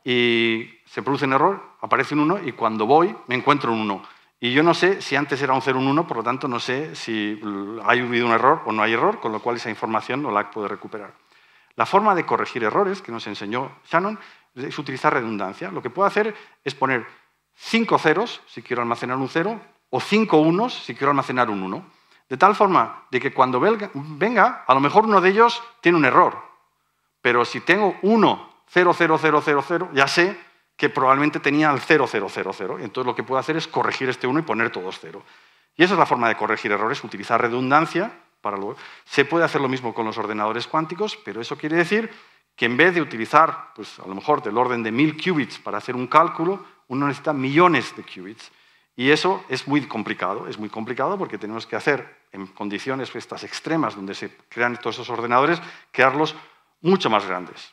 y se produce un error, aparece un 1 y cuando voy me encuentro un 1. Y yo no sé si antes era un 0, un 1, por lo tanto no sé si ha habido un error o no hay error, con lo cual esa información no la puedo recuperar. La forma de corregir errores que nos enseñó Shannon es utilizar redundancia. Lo que puedo hacer es poner cinco ceros si quiero almacenar un 0 o cinco unos si quiero almacenar un 1. De tal forma de que cuando venga, a lo mejor uno de ellos tiene un error. Pero si tengo uno, cero, ya sé que probablemente tenía el y Entonces lo que puedo hacer es corregir este uno y poner todos 0. Y esa es la forma de corregir errores, utilizar redundancia para Se puede hacer lo mismo con los ordenadores cuánticos, pero eso quiere decir que en vez de utilizar, pues a lo mejor del orden de mil qubits para hacer un cálculo, uno necesita millones de qubits. Y eso es muy complicado, es muy complicado porque tenemos que hacer en condiciones estas extremas donde se crean todos esos ordenadores, crearlos mucho más grandes.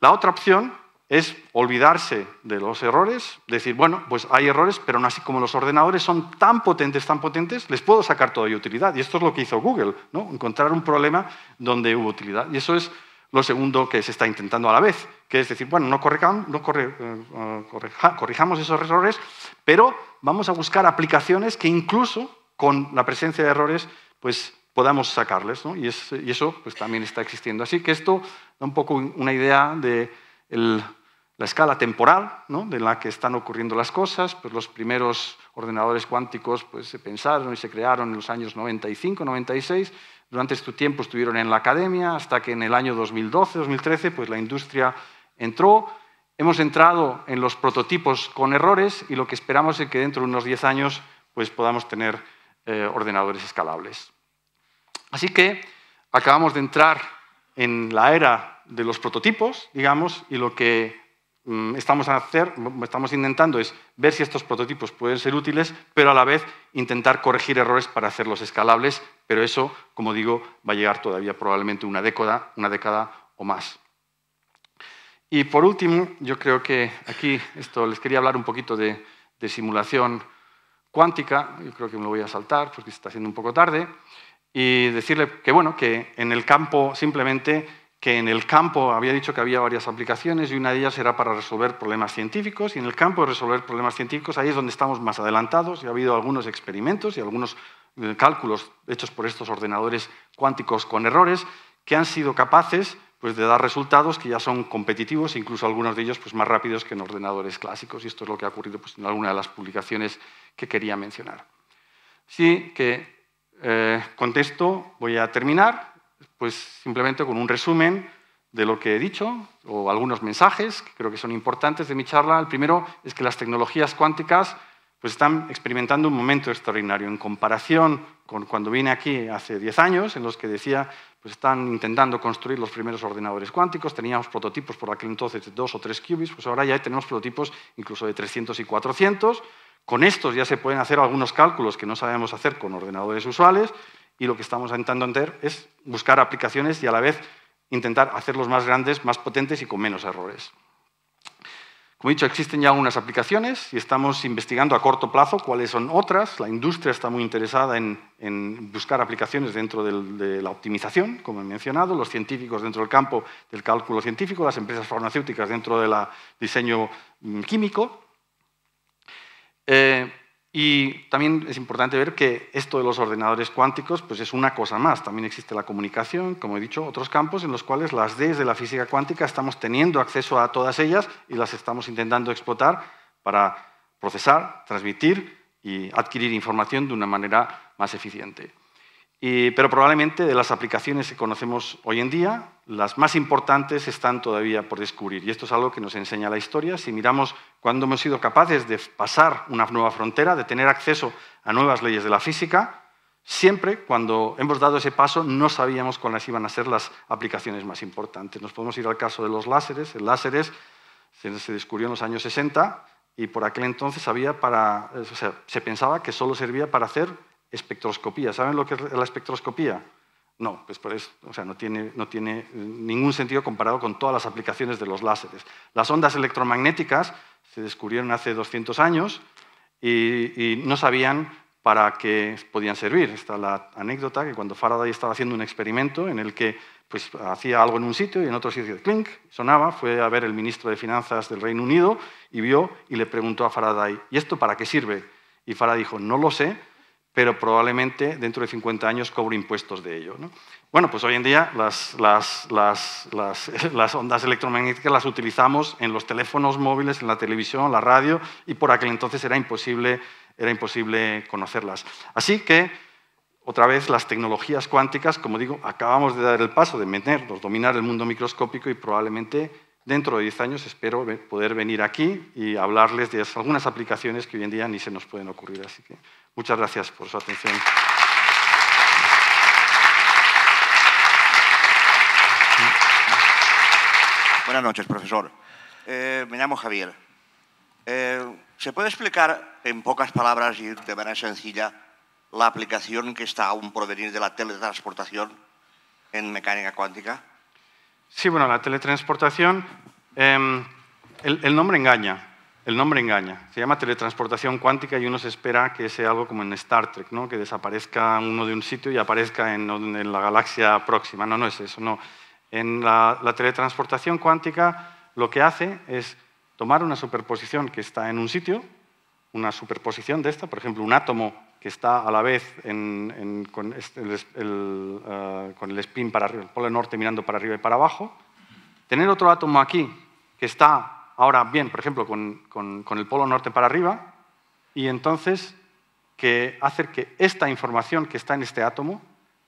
La otra opción es olvidarse de los errores, decir, bueno, pues hay errores, pero no así como los ordenadores son tan potentes, tan potentes, les puedo sacar toda utilidad. Y esto es lo que hizo Google, ¿no? encontrar un problema donde hubo utilidad. Y eso es lo segundo que se está intentando a la vez, que es decir, bueno, no, no corre, eh, eh, corrijamos esos errores, pero vamos a buscar aplicaciones que incluso con la presencia de errores, pues podamos sacarles. ¿no? Y, eso pues, también está existiendo. Así que esto da un poco una idea de la escala temporal ¿no? de la que están ocurriendo las cosas. Pues los primeros ordenadores cuánticos pues, se pensaron y se crearon en los años 95, 96. Durante este tiempo estuvieron en la academia hasta que en el año 2012, 2013, pues la industria entró. Hemos entrado en los prototipos con errores y lo que esperamos es que dentro de unos 10 años pues podamos tener eh, ordenadores escalables. Así que acabamos de entrar en la era de los prototipos, digamos, y lo que mm, estamos, a mm, estamos intentando es ver si estos prototipos pueden ser útiles, pero a la vez intentar corregir errores para hacerlos escalables, pero eso, como digo, va a llegar todavía probablemente una década, una década o más. Y por último, yo creo que aquí esto les quería hablar un poquito de simulación cuántica, yo creo que me lo voy a saltar porque se está haciendo un poco tarde, y decirle que, bueno, que en el campo, simplemente, que en el campo había dicho que había varias aplicaciones y una de ellas era para resolver problemas científicos, y en el campo de resolver problemas científicos ahí es donde estamos más adelantados, y ha habido algunos experimentos y algunos eh, cálculos hechos por estos ordenadores cuánticos con errores que han sido capaces pues, de dar resultados que ya son competitivos, incluso algunos de ellos pues, más rápidos que en ordenadores clásicos. Y esto es lo que ha ocurrido pues, en alguna de las publicaciones que quería mencionar. Sí que, eh, contesto voy a terminar pues simplemente con un resumen de lo que he dicho o algunos mensajes que creo que son importantes de mi charla. El primero es que las tecnologías cuánticas pues están experimentando un momento extraordinario en comparación con cuando vine aquí hace 10 años, en los que decía, pues están intentando construir los primeros ordenadores cuánticos, teníamos prototipos por aquel entonces de 2 o 3 qubits, pues ahora ya tenemos prototipos incluso de 300 y 400, con estos ya se pueden hacer algunos cálculos que no sabemos hacer con ordenadores usuales y lo que estamos intentando hacer es buscar aplicaciones y a la vez intentar hacerlos más grandes, más potentes y con menos errores. Como he dicho, existen ya unas aplicaciones y estamos investigando a corto plazo cuáles son otras. La industria está muy interesada en, buscar aplicaciones dentro de la optimización, como he mencionado, los científicos dentro del campo del cálculo científico, las empresas farmacéuticas dentro del diseño mm, químico. Eh, y también es importante ver que esto de los ordenadores cuánticos pues, es una cosa más. También existe la comunicación, como he dicho, otros campos en los cuales las Ds de la física cuántica estamos teniendo acceso a todas ellas y las estamos intentando explotar para procesar, transmitir y adquirir información de una manera más eficiente pero probablemente de las aplicaciones que conocemos hoy en día, las más importantes están todavía por descubrir. Y esto es algo que nos enseña la historia. Si miramos cuándo hemos sido capaces de pasar una nueva frontera, de tener acceso a nuevas leyes de la física, siempre cuando hemos dado ese paso no sabíamos cuáles iban a ser las aplicaciones más importantes. Nos podemos ir al caso de los láseres. El láseres se descubrió en los años 60 y por aquel entonces había se pensaba que solo servía para hacer espectroscopía. ¿Saben lo que es la espectroscopía? No, pues por o sea, no tiene, ningún sentido comparado con todas las aplicaciones de los láseres. Las ondas electromagnéticas se descubrieron hace 200 años y, no sabían para qué podían servir. Está la anécdota que cuando Faraday estaba haciendo un experimento en el que pues, hacía algo en un sitio y en otro sitio, clink, sonaba, fue a ver el ministro de Finanzas del Reino Unido y vio y le preguntó a Faraday, ¿y esto para qué sirve? Y Faraday dijo, no lo sé, pero probablemente dentro de 50 años cobre impuestos de ello. ¿no? Bueno, pues hoy en día [LAUGHS] las, ondas electromagnéticas las utilizamos en los teléfonos móviles, en la televisión, la radio, y por aquel entonces era imposible, era imposible conocerlas. Así que, otra vez, las tecnologías cuánticas, como digo, acabamos de dar el paso de meternos, dominar el mundo microscópico y probablemente Dentro de 10 años espero poder venir aquí y hablarles de algunas aplicaciones que hoy en día ni se nos pueden ocurrir. Así que muchas gracias por su atención. Buenas noches, profesor. Eh, me llamo Javier. Eh, ¿Se puede explicar en pocas palabras y de manera sencilla la aplicación que está aún por venir de la teletransportación en mecánica cuántica? Sí, bueno, la teletransportación, em, el, nombre engaña, el nombre engaña. Se llama teletransportación cuántica y uno se espera que sea algo como en Star Trek, ¿no? que desaparezca uno de un sitio y aparezca en, la galaxia próxima. No, no es eso, no. En la teletransportación cuántica lo que hace es tomar una superposición que está en un sitio, una superposición de esta, por ejemplo, un átomo que está a la vez este, eh, con, el, spin para arriba, el polo norte mirando para arriba y para abajo, tener otro átomo aquí que está ahora bien, por ejemplo, con, el polo norte para arriba, y entonces que hacer que esta información que está en este átomo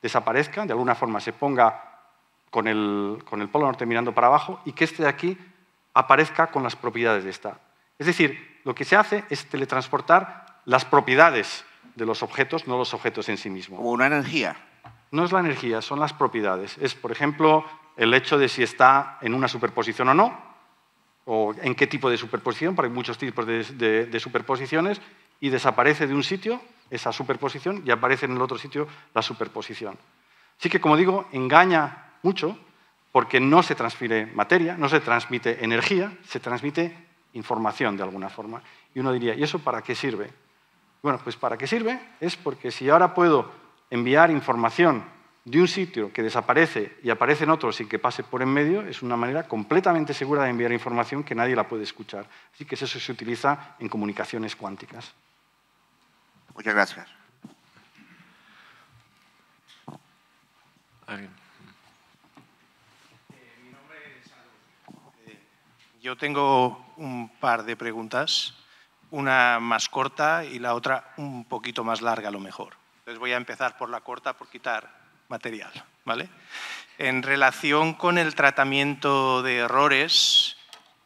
desaparezca, de alguna forma se ponga con el, con el polo norte mirando para abajo y que este de aquí aparezca con las propiedades de esta. Es decir, lo que se hace es teletransportar las propiedades de los objetos, no los objetos en sí mismos. ¿Como una energía? No es la energía, son las propiedades. Es, por ejemplo, el hecho de si está en una superposición o no, o en qué tipo de superposición, porque hay muchos tipos de, superposiciones, y desaparece de un sitio esa superposición y aparece en el otro sitio la superposición. Así que, como digo, engaña mucho porque no se transfiere materia, no se transmite energía, se transmite información de alguna forma. Y uno diría, ¿y eso para qué sirve? Bueno, pues para qué sirve es porque si ahora puedo enviar información de un sitio que desaparece y aparece en otro sin que pase por en medio, es una manera completamente segura de enviar información que nadie la puede escuchar. Así que eso se utiliza en comunicaciones cuánticas. Muchas gracias. Yo tengo un par de preguntas, una más corta y la otra un poquito más larga a lo mejor. Entonces voy a empezar por la corta por quitar material, ¿vale? En relación con el tratamiento de errores,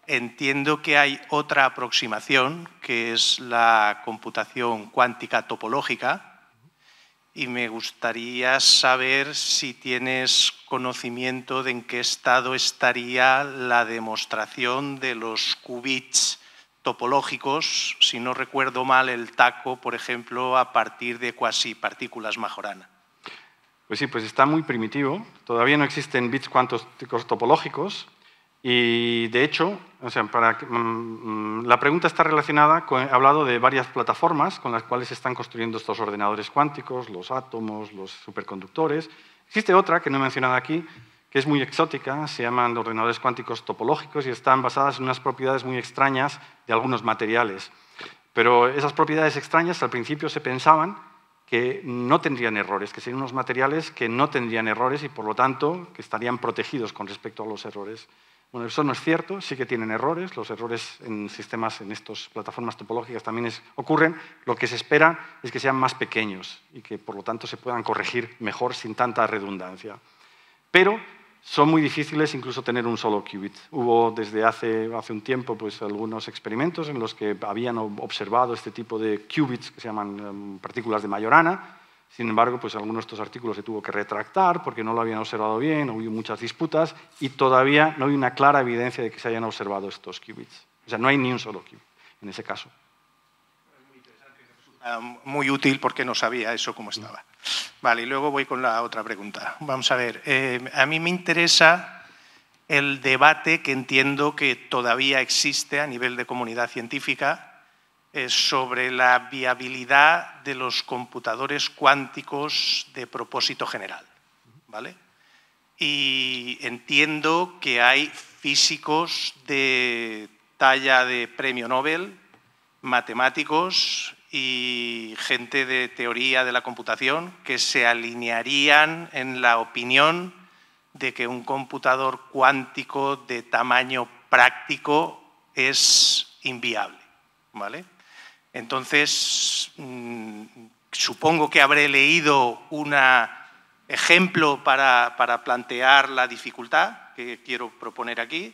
entiendo que hay otra aproximación, que es la computación cuántica topológica, y me gustaría saber si tienes conocimiento de en qué estado estaría la demostración de los qubits topológicos, si no recuerdo mal el taco, por ejemplo, a partir de cuasi partículas majorana. Pues sí, pues está muy primitivo. Todavía no existen bits cuánticos topológicos, y de hecho, para, mm, mm, la pregunta está relacionada he hablado de varias plataformas con las cuales se están construyendo estos ordenadores cuánticos, los átomos, los superconductores. Existe otra que no he mencionado aquí, que es muy exótica, se llaman ordenadores cuánticos topológicos y están basadas en unas propiedades muy extrañas de algunos materiales. Pero esas propiedades extrañas al principio se pensaban que no tendrían errores, que serían unos materiales que no tendrían errores y por lo tanto que estarían protegidos con respecto a los errores. Bueno, eso no es cierto, sí que tienen errores, los errores en sistemas, en estas plataformas topológicas también ocurren, lo que se espera es que sean más pequeños y que por lo tanto se puedan corregir mejor sin tanta redundancia. Pero son muy difíciles incluso tener un solo qubit. Hubo desde hace, hace un tiempo pues, algunos experimentos en los que habían observado este tipo de qubits que se llaman em, partículas de Majorana, sin embargo, pues algunos de estos artículos se tuvo que retractar porque no lo habían observado bien, hubo muchas disputas y todavía no hay una clara evidencia de que se hayan observado estos qubits. O sea, no hay ni un solo qubit en ese caso. Ah, muy útil porque no sabía eso cómo estaba. Vale, y luego voy con la otra pregunta. Vamos a ver, eh, a mí me interesa el debate que entiendo que todavía existe a nivel de comunidad científica eh, sobre la viabilidad de los computadores cuánticos de propósito general. ¿vale? Y entiendo que hay físicos de talla de premio Nobel, matemáticos y gente de teoría de la computación que se alinearían en la opinión de que un computador cuántico de tamaño práctico es inviable, ¿vale? Entonces, mm, supongo que habré leído un ejemplo para, plantear la dificultad que quiero proponer aquí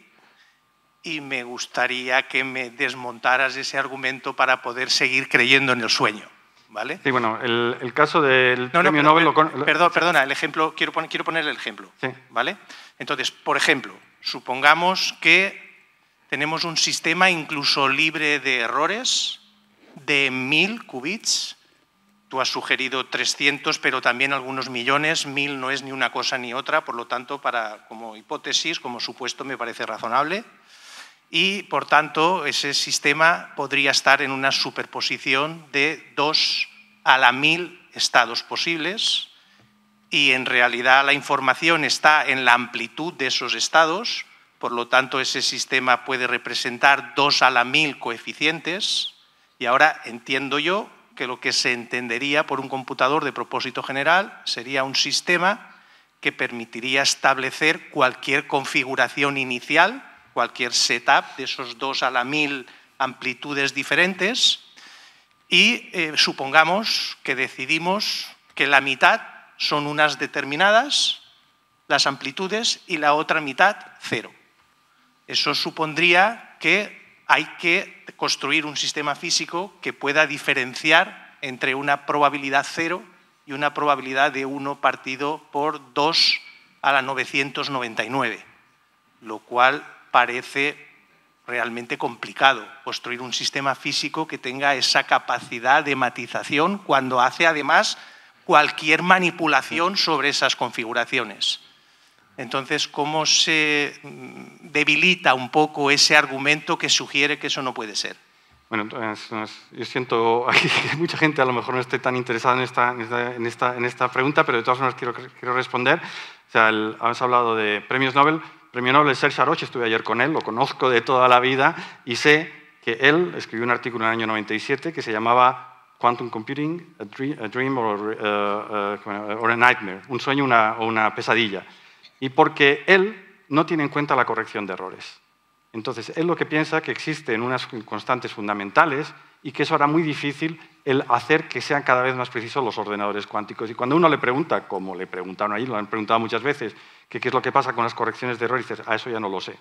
y me gustaría que me desmontaras ese argumento para poder seguir creyendo en el sueño. ¿Vale? Sí, bueno, el, caso del premio Nobel... Eh, perdón, perdona, el ejemplo, quiero, poner, el ejemplo, ¿vale? Entonces, por ejemplo, supongamos que tenemos un sistema incluso libre de errores de 1.000 qubits. Tú has sugerido 300, pero también algunos millones. Mil no es ni una cosa ni otra, por lo tanto, para, como hipótesis, como supuesto, me parece razonable. Y, por tanto, ese sistema podría estar en una superposición de 2 a la 1.000 estados posibles. Y, en realidad, la información está en la amplitud de esos estados. Por lo tanto, ese sistema puede representar 2 a la mil coeficientes y ahora entiendo yo que lo que se entendería por un computador de propósito general sería un sistema que permitiría establecer cualquier configuración inicial, cualquier setup de esos dos a la mil amplitudes diferentes y eh, supongamos que decidimos que la mitad son unas determinadas, las amplitudes, y la otra mitad cero. Eso supondría que hay que construir un sistema físico que pueda diferenciar entre una probabilidad cero y una probabilidad de 1 partido por 2 a la 999, lo cual parece realmente complicado, construir un sistema físico que tenga esa capacidad de matización cuando hace además cualquier manipulación sobre esas configuraciones. Entonces, ¿cómo se mm, debilita un poco ese argumento que sugiere que eso no puede ser? Bueno, yo siento que mucha gente a lo mejor no esté tan interesada en esta, en esta, en esta pregunta, pero de todas formas quiero, responder. O sea, hablado de premios Nobel. Premio Nobel Serge Arroche. estuve ayer con él, lo conozco de toda la vida y sé que él escribió un artículo en el año 97 que se llamaba Quantum Computing, a Dream, eh, eh, or, a Nightmare, un sueño o una pesadilla y porque él no tiene en cuenta la corrección de errores. Entonces, él lo que piensa que existen unas constantes fundamentales y que eso hará muy difícil el hacer que sean cada vez más precisos los ordenadores cuánticos. Y cuando uno le pregunta, como le preguntaron ahí, lo han preguntado muchas veces, qué es lo que pasa con las correcciones de errores, dices, a ah, eso ya no lo sé.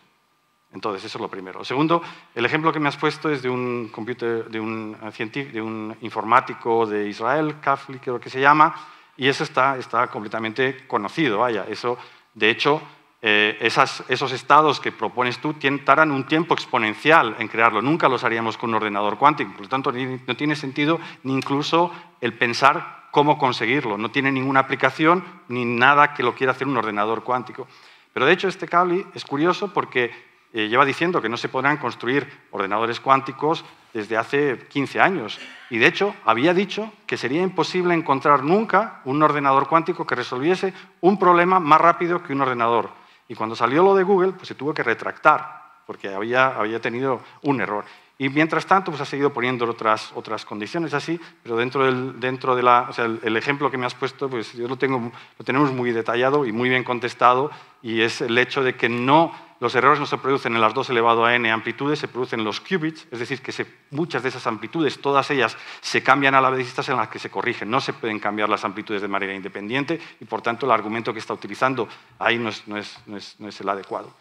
Entonces, eso es lo primero. segundo, el ejemplo que me has puesto es de un, eh, informático de Israel, Kafli, creo que se llama, y eso está, está completamente conocido, vaya, eso de hecho, eh, esos estados que propones tú tardan un tiempo exponencial en crearlo. Nunca los haríamos con un ordenador cuántico. Por lo tanto, no tiene sentido ni incluso el pensar cómo conseguirlo. No tiene ninguna aplicación ni nada que lo quiera hacer un ordenador cuántico. Pero de hecho, este cable es curioso porque eh, lleva diciendo que no se podrán construir ordenadores cuánticos desde hace 15 años. Y de hecho, había dicho que sería imposible encontrar nunca un ordenador cuántico que resolviese un problema más rápido que un ordenador. Y cuando salió lo de Google, pues se tuvo que retractar, porque había, había tenido un error. Y mientras tanto, pues ha seguido poniendo otras, otras condiciones así, pero dentro del dentro de la, o sea, el, ejemplo que me has puesto, pues yo lo, tengo, lo tenemos muy detallado y muy bien contestado, y es el hecho de que no, los errores no se producen en las 2 elevado a n amplitudes, se producen en los qubits, es decir, que muchas de esas amplitudes, todas ellas, se cambian a la vez en las que se corrigen, no se pueden cambiar las amplitudes de manera independiente, y por tanto el argumento que está utilizando ahí no es, no es, no es, no es el adecuado.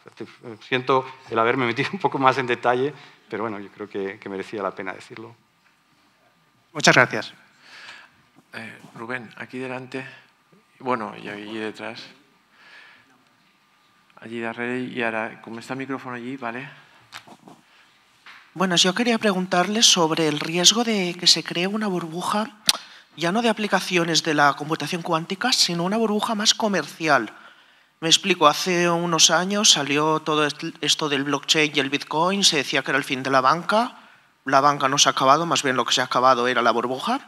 Siento el haberme metido [LAUGHS] un poco más en detalle, pero bueno, yo creo que, merecía la pena decirlo. Muchas gracias. Eh, Rubén, aquí delante, bueno, y allí detrás. Allí de arriba y ahora, como está el micrófono allí, ¿vale? Bueno, yo quería preguntarle sobre el riesgo de que se cree una burbuja, ya no de aplicaciones de la computación cuántica, sino una burbuja más comercial me explico, hace unos años salió todo esto del blockchain y el Bitcoin, se decía que era el fin de la banca, la banca no se ha acabado, más bien lo que se ha acabado era la burbuja.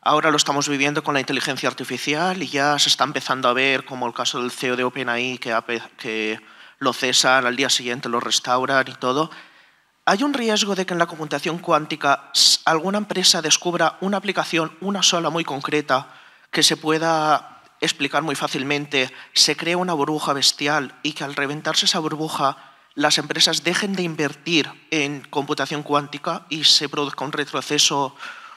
Ahora lo estamos viviendo con la inteligencia artificial y ya se está empezando a ver, como el caso del CEO de OpenAI, que, que lo cesan, al día siguiente lo restauran y todo. ¿Hay un riesgo de que en la computación cuántica alguna empresa descubra una aplicación, una sola muy concreta, que se pueda explicar muy fácilmente, se crea una burbuja bestial y que al reventarse esa burbuja las empresas dejen de invertir en computación cuántica y se produzca un retroceso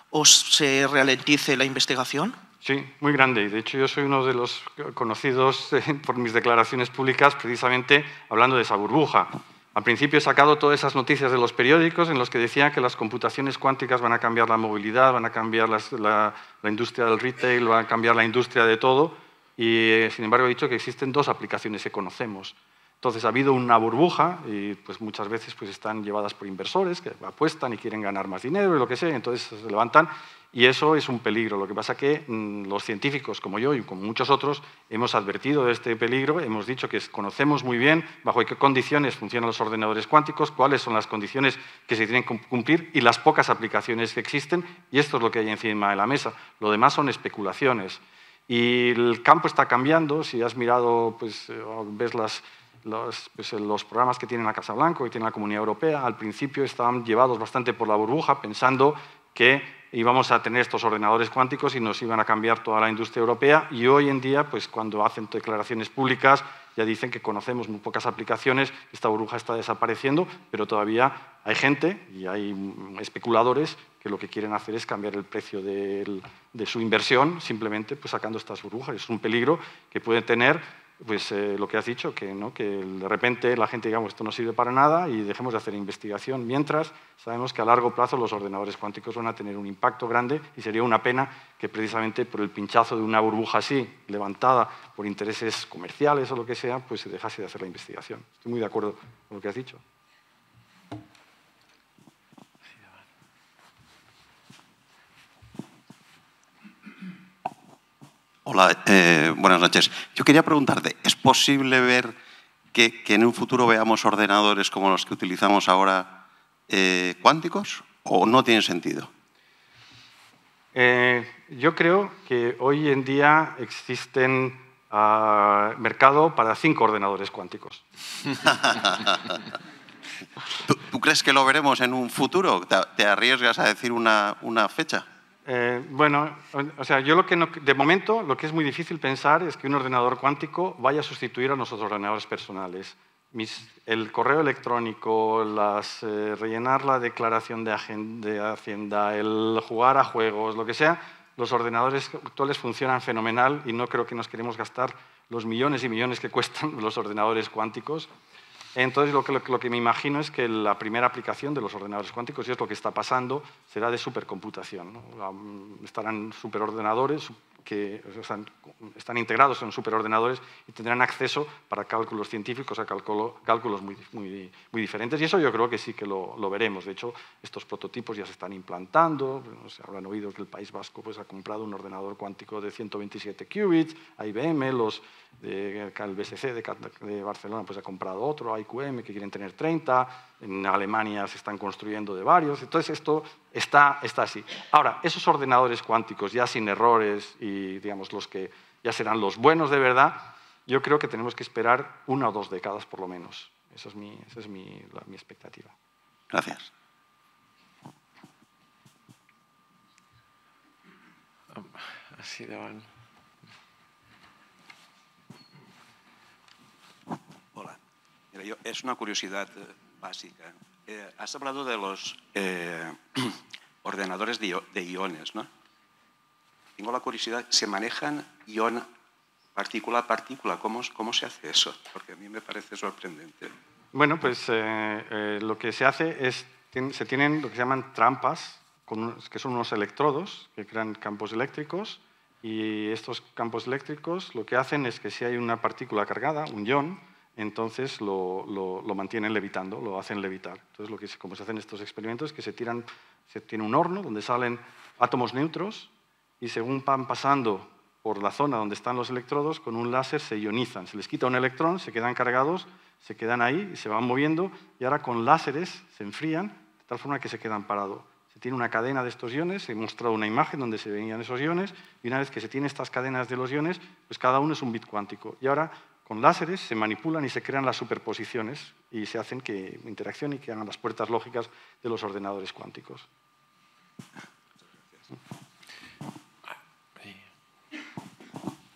o se ralentice la investigación? Sí, muy grande. Y de hecho yo soy uno de los conocidos eh, por mis declaraciones públicas precisamente hablando de esa burbuja. Al principio he sacado todas esas noticias de los periódicos en los que decían que las computaciones cuánticas van a cambiar la movilidad, van a cambiar la, industria del retail, van a cambiar la industria de todo. Y, eh, sin embargo, he dicho que existen dos aplicaciones que conocemos. Entonces ha habido una burbuja y pues muchas veces pues están llevadas por inversores que apuestan y quieren ganar más dinero y lo que sea, entonces se levantan y eso es un peligro. Lo que pasa que mm, los científicos como yo y como muchos otros hemos advertido de este peligro, hemos dicho que conocemos muy bien bajo qué condiciones funcionan los ordenadores cuánticos, cuáles son las condiciones que se tienen que cumplir y las pocas aplicaciones que existen y esto es lo que hay encima de la mesa. Lo demás son especulaciones. Y el campo está cambiando, si has mirado, pues eh, ves las pues, los, programas que tiene la Casa Blanca y tiene la Comunidad Europea, al principio estaban llevados bastante por la burbuja, pensando que íbamos a tener estos ordenadores cuánticos y nos iban a cambiar toda la industria europea. Y hoy en día, pues cuando hacen declaraciones públicas, ya dicen que conocemos muy pocas aplicaciones, esta burbuja está desapareciendo, pero todavía hay gente y hay mm, especuladores que lo que quieren hacer es cambiar el precio de, su inversión simplemente pues, sacando estas burbujas. Es un peligro que puede tener pues eh, lo que has dicho, que, de repente la gente digamos esto no sirve para nada y dejemos de hacer investigación, mientras sabemos que a largo plazo los ordenadores cuánticos van a tener un impacto grande y sería una pena que precisamente por el pinchazo de una burbuja así, levantada por intereses comerciales o lo que sea, pues se dejase de hacer la investigación. Estoy muy de acuerdo con lo que has dicho. Hola, eh, buenas noches. Yo quería preguntarte, ¿es posible ver que, en un futuro veamos ordenadores como los que utilizamos ahora eh, cuánticos o no tiene sentido? Eh, yo creo que hoy en día existen ah, mercado para cinco ordenadores cuánticos. [LAUGHS] ¿Tú, crees que lo veremos en un futuro? ¿Te, arriesgas a decir una fecha? Eh, bueno, o sea, yo lo que de momento lo que es muy difícil pensar es que un ordenador cuántico vaya a sustituir a nuestros ordenadores personales. el correo electrónico, las, eh, rellenar la declaración de, de Hacienda, el jugar a juegos, lo que sea, los ordenadores actuales funcionan fenomenal y no creo que nos queremos gastar los millones y millones que cuestan [LAUGHS] los ordenadores cuánticos. Entonces, lo que, me imagino es que la primera aplicación de los ordenadores cuánticos, y es lo que está pasando, será de supercomputación. Mm, estarán superordenadores, que están, están, integrados en superordenadores y tendrán acceso para cálculos científicos a cálculos muy, muy, muy, diferentes. Y eso yo creo que sí que lo, veremos. De hecho, estos prototipos ya se están implantando. se habrán oído que el País Vasco pues, ha comprado un ordenador cuántico de 127 qubits. IBM, los de, el BSC de, Barcelona, pues, ha comprado otro. IQM, que quieren tener 30 en Alemania se están construyendo de varios, entonces esto está, está así. Ahora, esos ordenadores cuánticos ya sin errores y digamos los que ya serán los buenos de verdad, yo creo que tenemos que esperar una o dos décadas por lo menos. Esa es mi, esa es mi, expectativa. Gracias. Ah, Hola. es una curiosidad. Eh, básica. Eh, has hablado de los eh, [CLEARS THROAT] ordenadores de, iones, ¿no? Tengo la curiosidad, ¿se manejan ion partícula a partícula? ¿Cómo, se hace eso? Porque a mí me parece sorprendente. Bueno, pues eh, lo que se hace es, se tienen lo que se llaman trampas, que son unos electrodos que crean campos eléctricos y estos campos eléctricos lo que hacen es que si hay una partícula cargada, un ion, entonces lo, mantienen levitando, lo hacen levitar. Entonces, como se hacen estos experimentos es que se tiran, tiene un horno donde salen átomos neutros y según van pasando por la zona donde están los electrodos, con un láser se ionizan. Se les quita un electrón, se quedan cargados, se quedan ahí y se van moviendo y ahora con láseres se enfrían de tal forma que se quedan parados. Se tiene una cadena de estos iones, he mostrado una imagen donde se veían esos iones y una vez que se tienen estas cadenas de los iones, pues cada uno es un bit cuántico. Y ahora con láseres se manipulan y se crean las superposiciones y se hacen que interaccionen y que hagan las puertas lógicas de los ordenadores cuánticos.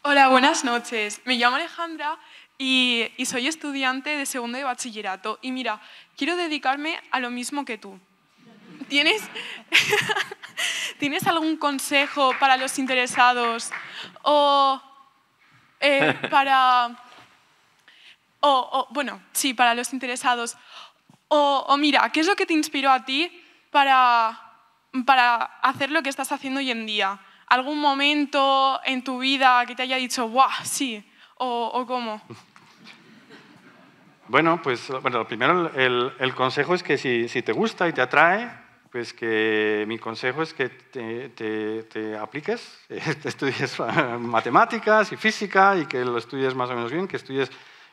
Hola, buenas noches. Me llamo Alejandra y, soy estudiante de segundo de bachillerato. Y mira, quiero dedicarme a lo mismo que tú. ¿Tienes, [LAUGHS] ¿tienes algún consejo para los interesados o eh, para o, bueno, sí, para los interesados. O, mira, ¿qué es lo que te inspiró a ti para, hacer lo que estás haciendo hoy en día? ¿Algún momento en tu vida que te haya dicho, guau, sí? ¿O, cómo? [LAUGHS] Bueno, pues bueno, primero el, consejo es que si, te gusta y te atrae, pues que mi consejo es que te, apliques, [LAUGHS] estudies [LAUGHS] matemáticas y física y que lo estudies más o menos bien, que estudies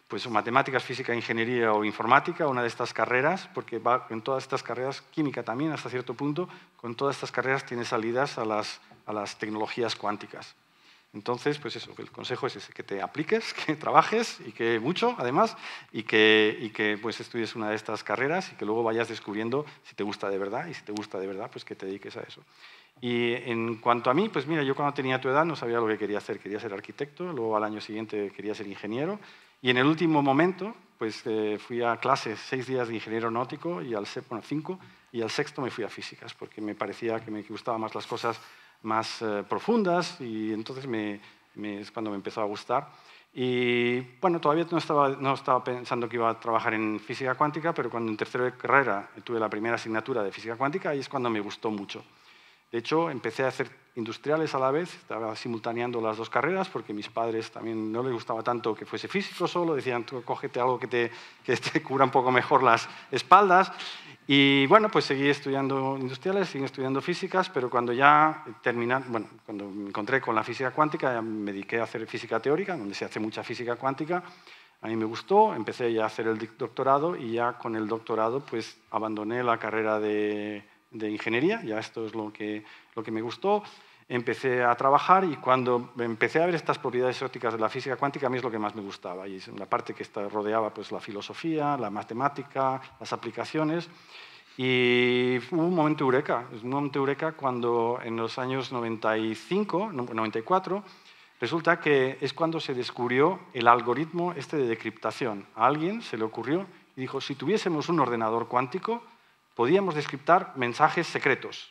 pues matemáticas, física, ingeniería o informática, una de estas carreras, porque en todas estas carreras, química también hasta cierto punto, con todas estas carreras tiene salidas a las, a las tecnologías cuánticas. Entonces, pues eso, el consejo es ese, que te apliques, [LAUGHS] que trabajes y que mucho, además, y que, y que pues estudies una de estas carreras y que luego vayas descubriendo si te gusta de verdad y si te gusta de verdad, pues que te dediques a eso. Y en cuanto a mí, pues mira, yo cuando tenía tu edad no sabía lo que quería hacer. Quería ser arquitecto, luego al año siguiente quería ser ingeniero, y en el último momento, pues eh, fui a clases seis días de ingeniero náutico y al bueno, cinco, y al sexto me fui a físicas, porque me parecía que me gustaban más las cosas más eh, profundas y entonces me, es cuando me empezó a gustar. Y bueno, todavía no estaba, no estaba pensando que iba a trabajar en física cuántica, pero cuando en tercero de carrera tuve la primera asignatura de física cuántica y es cuando me gustó mucho. De hecho, empecé a hacer industriales a la vez, estaba simultaneando las dos carreras porque mis padres también no les gustaba tanto que fuese físico solo, decían, tú cógete algo que te, que te [LAUGHS] cubra un poco mejor las espaldas. Y bueno, pues seguí estudiando industriales, seguí estudiando físicas, pero cuando ya terminé, bueno, cuando me encontré con la física cuántica, me dediqué a hacer física teórica, donde se hace mucha física cuántica. A mí me gustó, empecé ya a hacer el doctorado y ya con el doctorado pues abandoné la carrera de de ingeniería, ya esto es lo que, lo que me gustó. Empecé a trabajar y cuando empecé a ver estas propiedades ópticas de la física cuántica, a mí es lo que más me gustaba. Y la parte que rodeaba pues, la filosofía, la matemática, las aplicaciones. Y hubo un momento eureka, un momento eureka cuando en los años 95, 94, resulta que es cuando se descubrió el algoritmo este de decriptación. A alguien se le ocurrió y dijo, si tuviésemos un ordenador cuántico, podíamos descriptar mensajes secretos.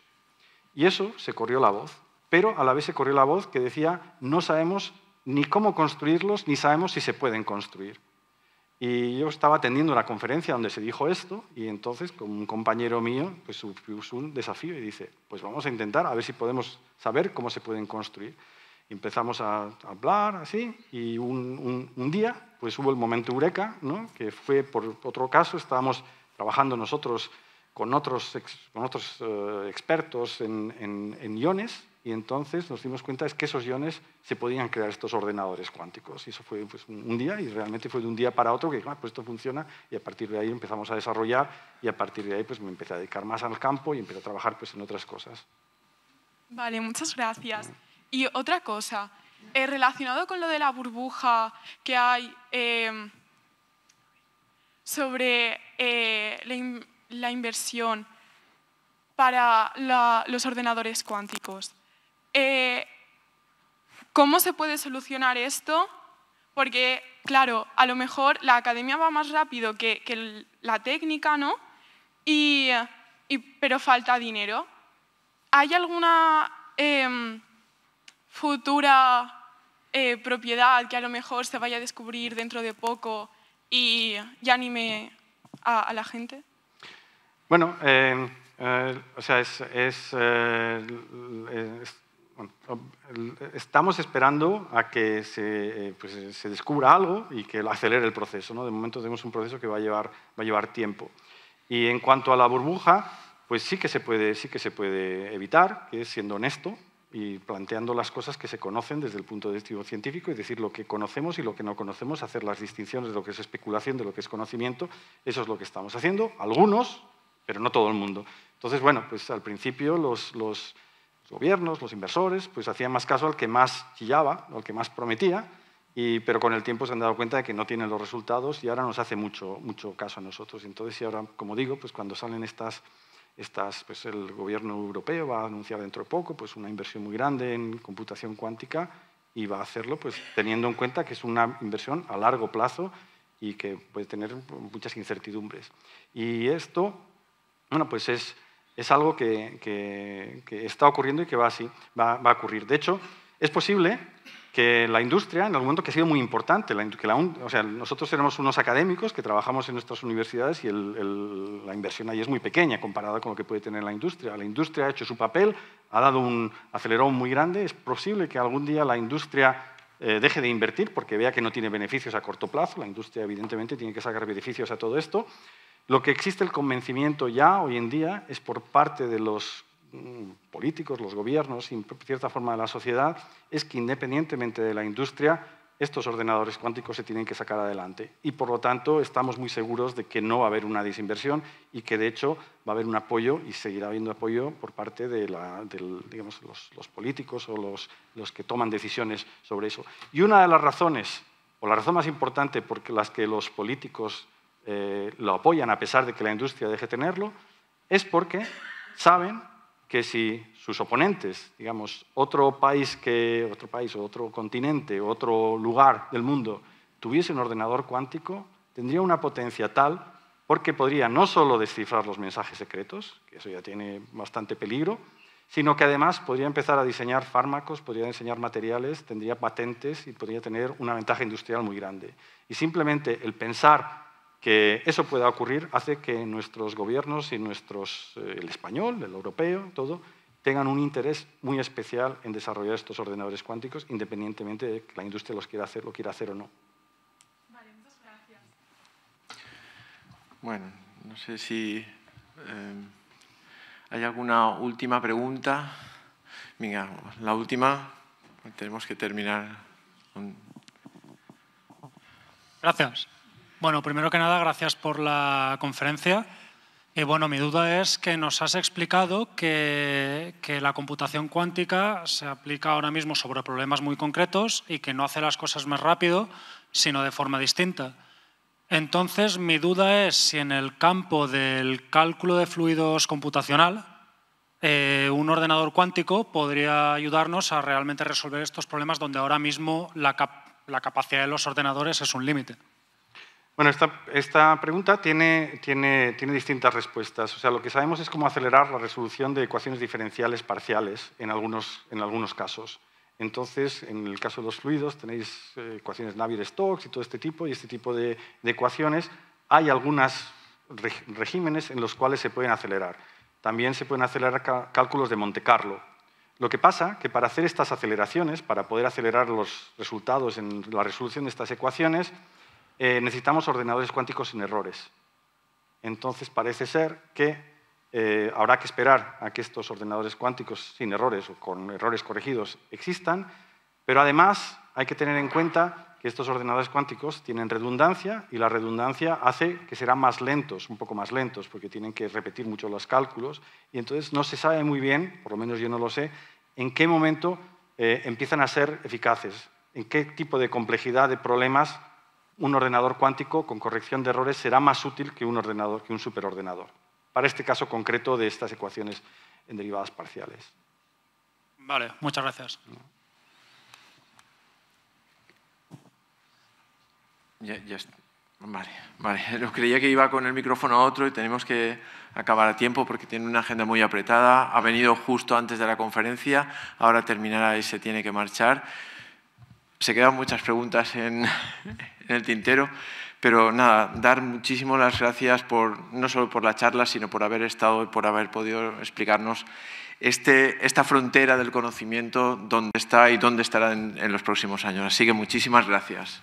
Y eso se corrió la voz, pero a la vez se corrió la voz que decía, no sabemos ni cómo construirlos, ni sabemos si se pueden construir. Y yo estaba atendiendo una conferencia donde se dijo esto, y entonces con un compañero mío pues, subió un desafío y dice, pues vamos a intentar a ver si podemos saber cómo se pueden construir. Y empezamos a hablar así, y un, día pues hubo el momento eureka, ¿no? que fue por otro caso, estábamos trabajando nosotros con otros, con otros eh, expertos en, en, iones y entonces nos dimos cuenta es que esos iones se podían crear estos ordenadores cuánticos. Y eso fue pues, un día y realmente fue de un día para otro que ah, pues esto funciona y a partir de ahí empezamos a desarrollar y a partir de ahí pues, me empecé a dedicar más al campo y empecé a trabajar pues, en otras cosas. Vale, muchas gracias. Y otra cosa, eh, relacionado con lo de la burbuja que hay eh, sobre la la inversión para los ordenadores cuánticos. Eh, ¿Cómo se puede solucionar esto? Porque, claro, a lo mejor la academia va más rápido que, la técnica, ¿no? Y, pero falta dinero. ¿Hay alguna em, futura eh, propiedad que a lo mejor se vaya a descubrir dentro de poco y, y anime a la gente? Bueno, eh, eh, o sea, es, eh, estamos esperando a que se, pues, descubra algo y que acelere el proceso. De momento tenemos un proceso que va a, llevar, tiempo. Y en cuanto a la burbuja, pues sí que se puede, sí que se puede evitar, que es siendo honesto y planteando las cosas que se conocen desde el punto de vista científico y decir lo que conocemos y lo que no conocemos, hacer las distinciones de lo que es especulación, de lo que es conocimiento, eso es lo que estamos haciendo. Algunos, pero no todo el mundo. Entonces, bueno, pues al principio los, los gobiernos, los inversores, pues hacían más caso al que más chillaba, al que más prometía, pero con el tiempo se han dado cuenta de que no tienen los resultados y ahora nos hace mucho, mucho caso a nosotros. Entonces, y ahora, como digo, pues cuando salen estas, estas, pues el gobierno europeo va a anunciar dentro de poco pues una inversión muy grande en computación cuántica y va a hacerlo pues teniendo en cuenta que es una inversión a largo plazo y que puede tener muchas incertidumbres. Y esto bueno, pues es, algo que, está ocurriendo y que va, a ocurrir. De hecho, es posible que la industria, en algún momento que ha sido muy importante, o sea, nosotros tenemos unos académicos que trabajamos en nuestras universidades y la inversión ahí es muy pequeña comparada con lo que puede tener la industria. La industria ha hecho su papel, ha dado un acelerón muy grande. Es posible que algún día la industria eh, deje de invertir porque vea que no tiene beneficios a corto plazo. La industria, evidentemente, tiene que sacar beneficios a todo esto. Lo que existe el convencimiento ya hoy en día es por parte de los mm, políticos, los gobiernos y en cierta forma de la sociedad, es que independientemente de la industria, estos ordenadores cuánticos se tienen que sacar adelante. Y por lo tanto, estamos muy seguros de que no va a haber una desinversión y que de hecho va a haber un apoyo y seguirá habiendo apoyo por parte de, los, políticos o los, los que toman decisiones sobre eso. Y una de las razones, o la razón más importante por las que los políticos eh, lo apoyan a pesar de que la industria deje tenerlo, es porque saben que si sus oponentes, digamos, otro país que otro país o otro continente o otro lugar del mundo tuviese un ordenador cuántico, tendría una potencia tal porque podría no solo descifrar los mensajes secretos, que eso ya tiene bastante peligro, sino que además podría empezar a diseñar fármacos, podría diseñar materiales, tendría patentes y podría tener una ventaja industrial muy grande. Y simplemente el pensar que eso pueda ocurrir hace que nuestros gobiernos y nuestros, eh, el español, el europeo, todo, tengan un interés muy especial en desarrollar estos ordenadores cuánticos, independientemente de que la industria los quiera hacer, lo quiera hacer o no. Vale, muchas gracias. Bueno, no sé si em, hay alguna última pregunta. Venga, la última, tenemos que terminar. Gracias. Bueno, primero que nada, gracias por la conferencia. y bueno, mi duda es que nos has explicado que, la computación cuántica se aplica ahora mismo sobre problemas muy concretos y que no hace las cosas más rápido, sino de forma distinta. Entonces, mi duda es si en el campo del cálculo de fluidos computacional, eh, un ordenador cuántico podría ayudarnos a realmente resolver estos problemas donde ahora mismo la capacidad de los ordenadores es un límite. Bueno, esta, pregunta tiene, distintas respuestas. O sea, lo que sabemos es cómo acelerar la resolución de ecuaciones diferenciales parciales en algunos, casos. Entonces, en el caso de los fluidos, tenéis eh, ecuaciones Navier-Stokes y todo este tipo, y este tipo de, de ecuaciones. Hay algunos regímenes en los cuales se pueden acelerar. También se pueden acelerar cálculos de Monte Carlo. Lo que pasa que para hacer estas aceleraciones, para poder acelerar los resultados en la resolución de estas ecuaciones, eh, necesitamos ordenadores cuánticos sin errores. Entonces parece ser que eh, habrá que esperar a que estos ordenadores cuánticos sin errores o con errores corregidos existan, pero además hay que tener en cuenta que estos ordenadores cuánticos tienen redundancia y la redundancia hace que serán más lentos, un poco más lentos, porque tienen que repetir mucho los cálculos y entonces no se sabe muy bien, por lo menos yo no lo sé, en qué momento eh, empiezan a ser eficaces, en qué tipo de complejidad de problemas un ordenador cuántico con corrección de errores será más útil que un ordenador, que un superordenador, para este caso concreto de estas ecuaciones en derivadas parciales. Vale, muchas gracias. Ya, Vale, vale. Yo creía que iba con el micrófono a otro y tenemos que acabar a tiempo porque tiene una agenda muy apretada. Ha venido justo antes de la conferencia, ahora terminará y se tiene que marchar. Se quedan muchas preguntas en, en el tintero. Pero nada, dar muchísimas las gracias por, no solo por la charla, sino por haber estado y por haber podido explicarnos este, esta frontera del conocimiento, dónde está y dónde estará en, los próximos años. Así que muchísimas gracias.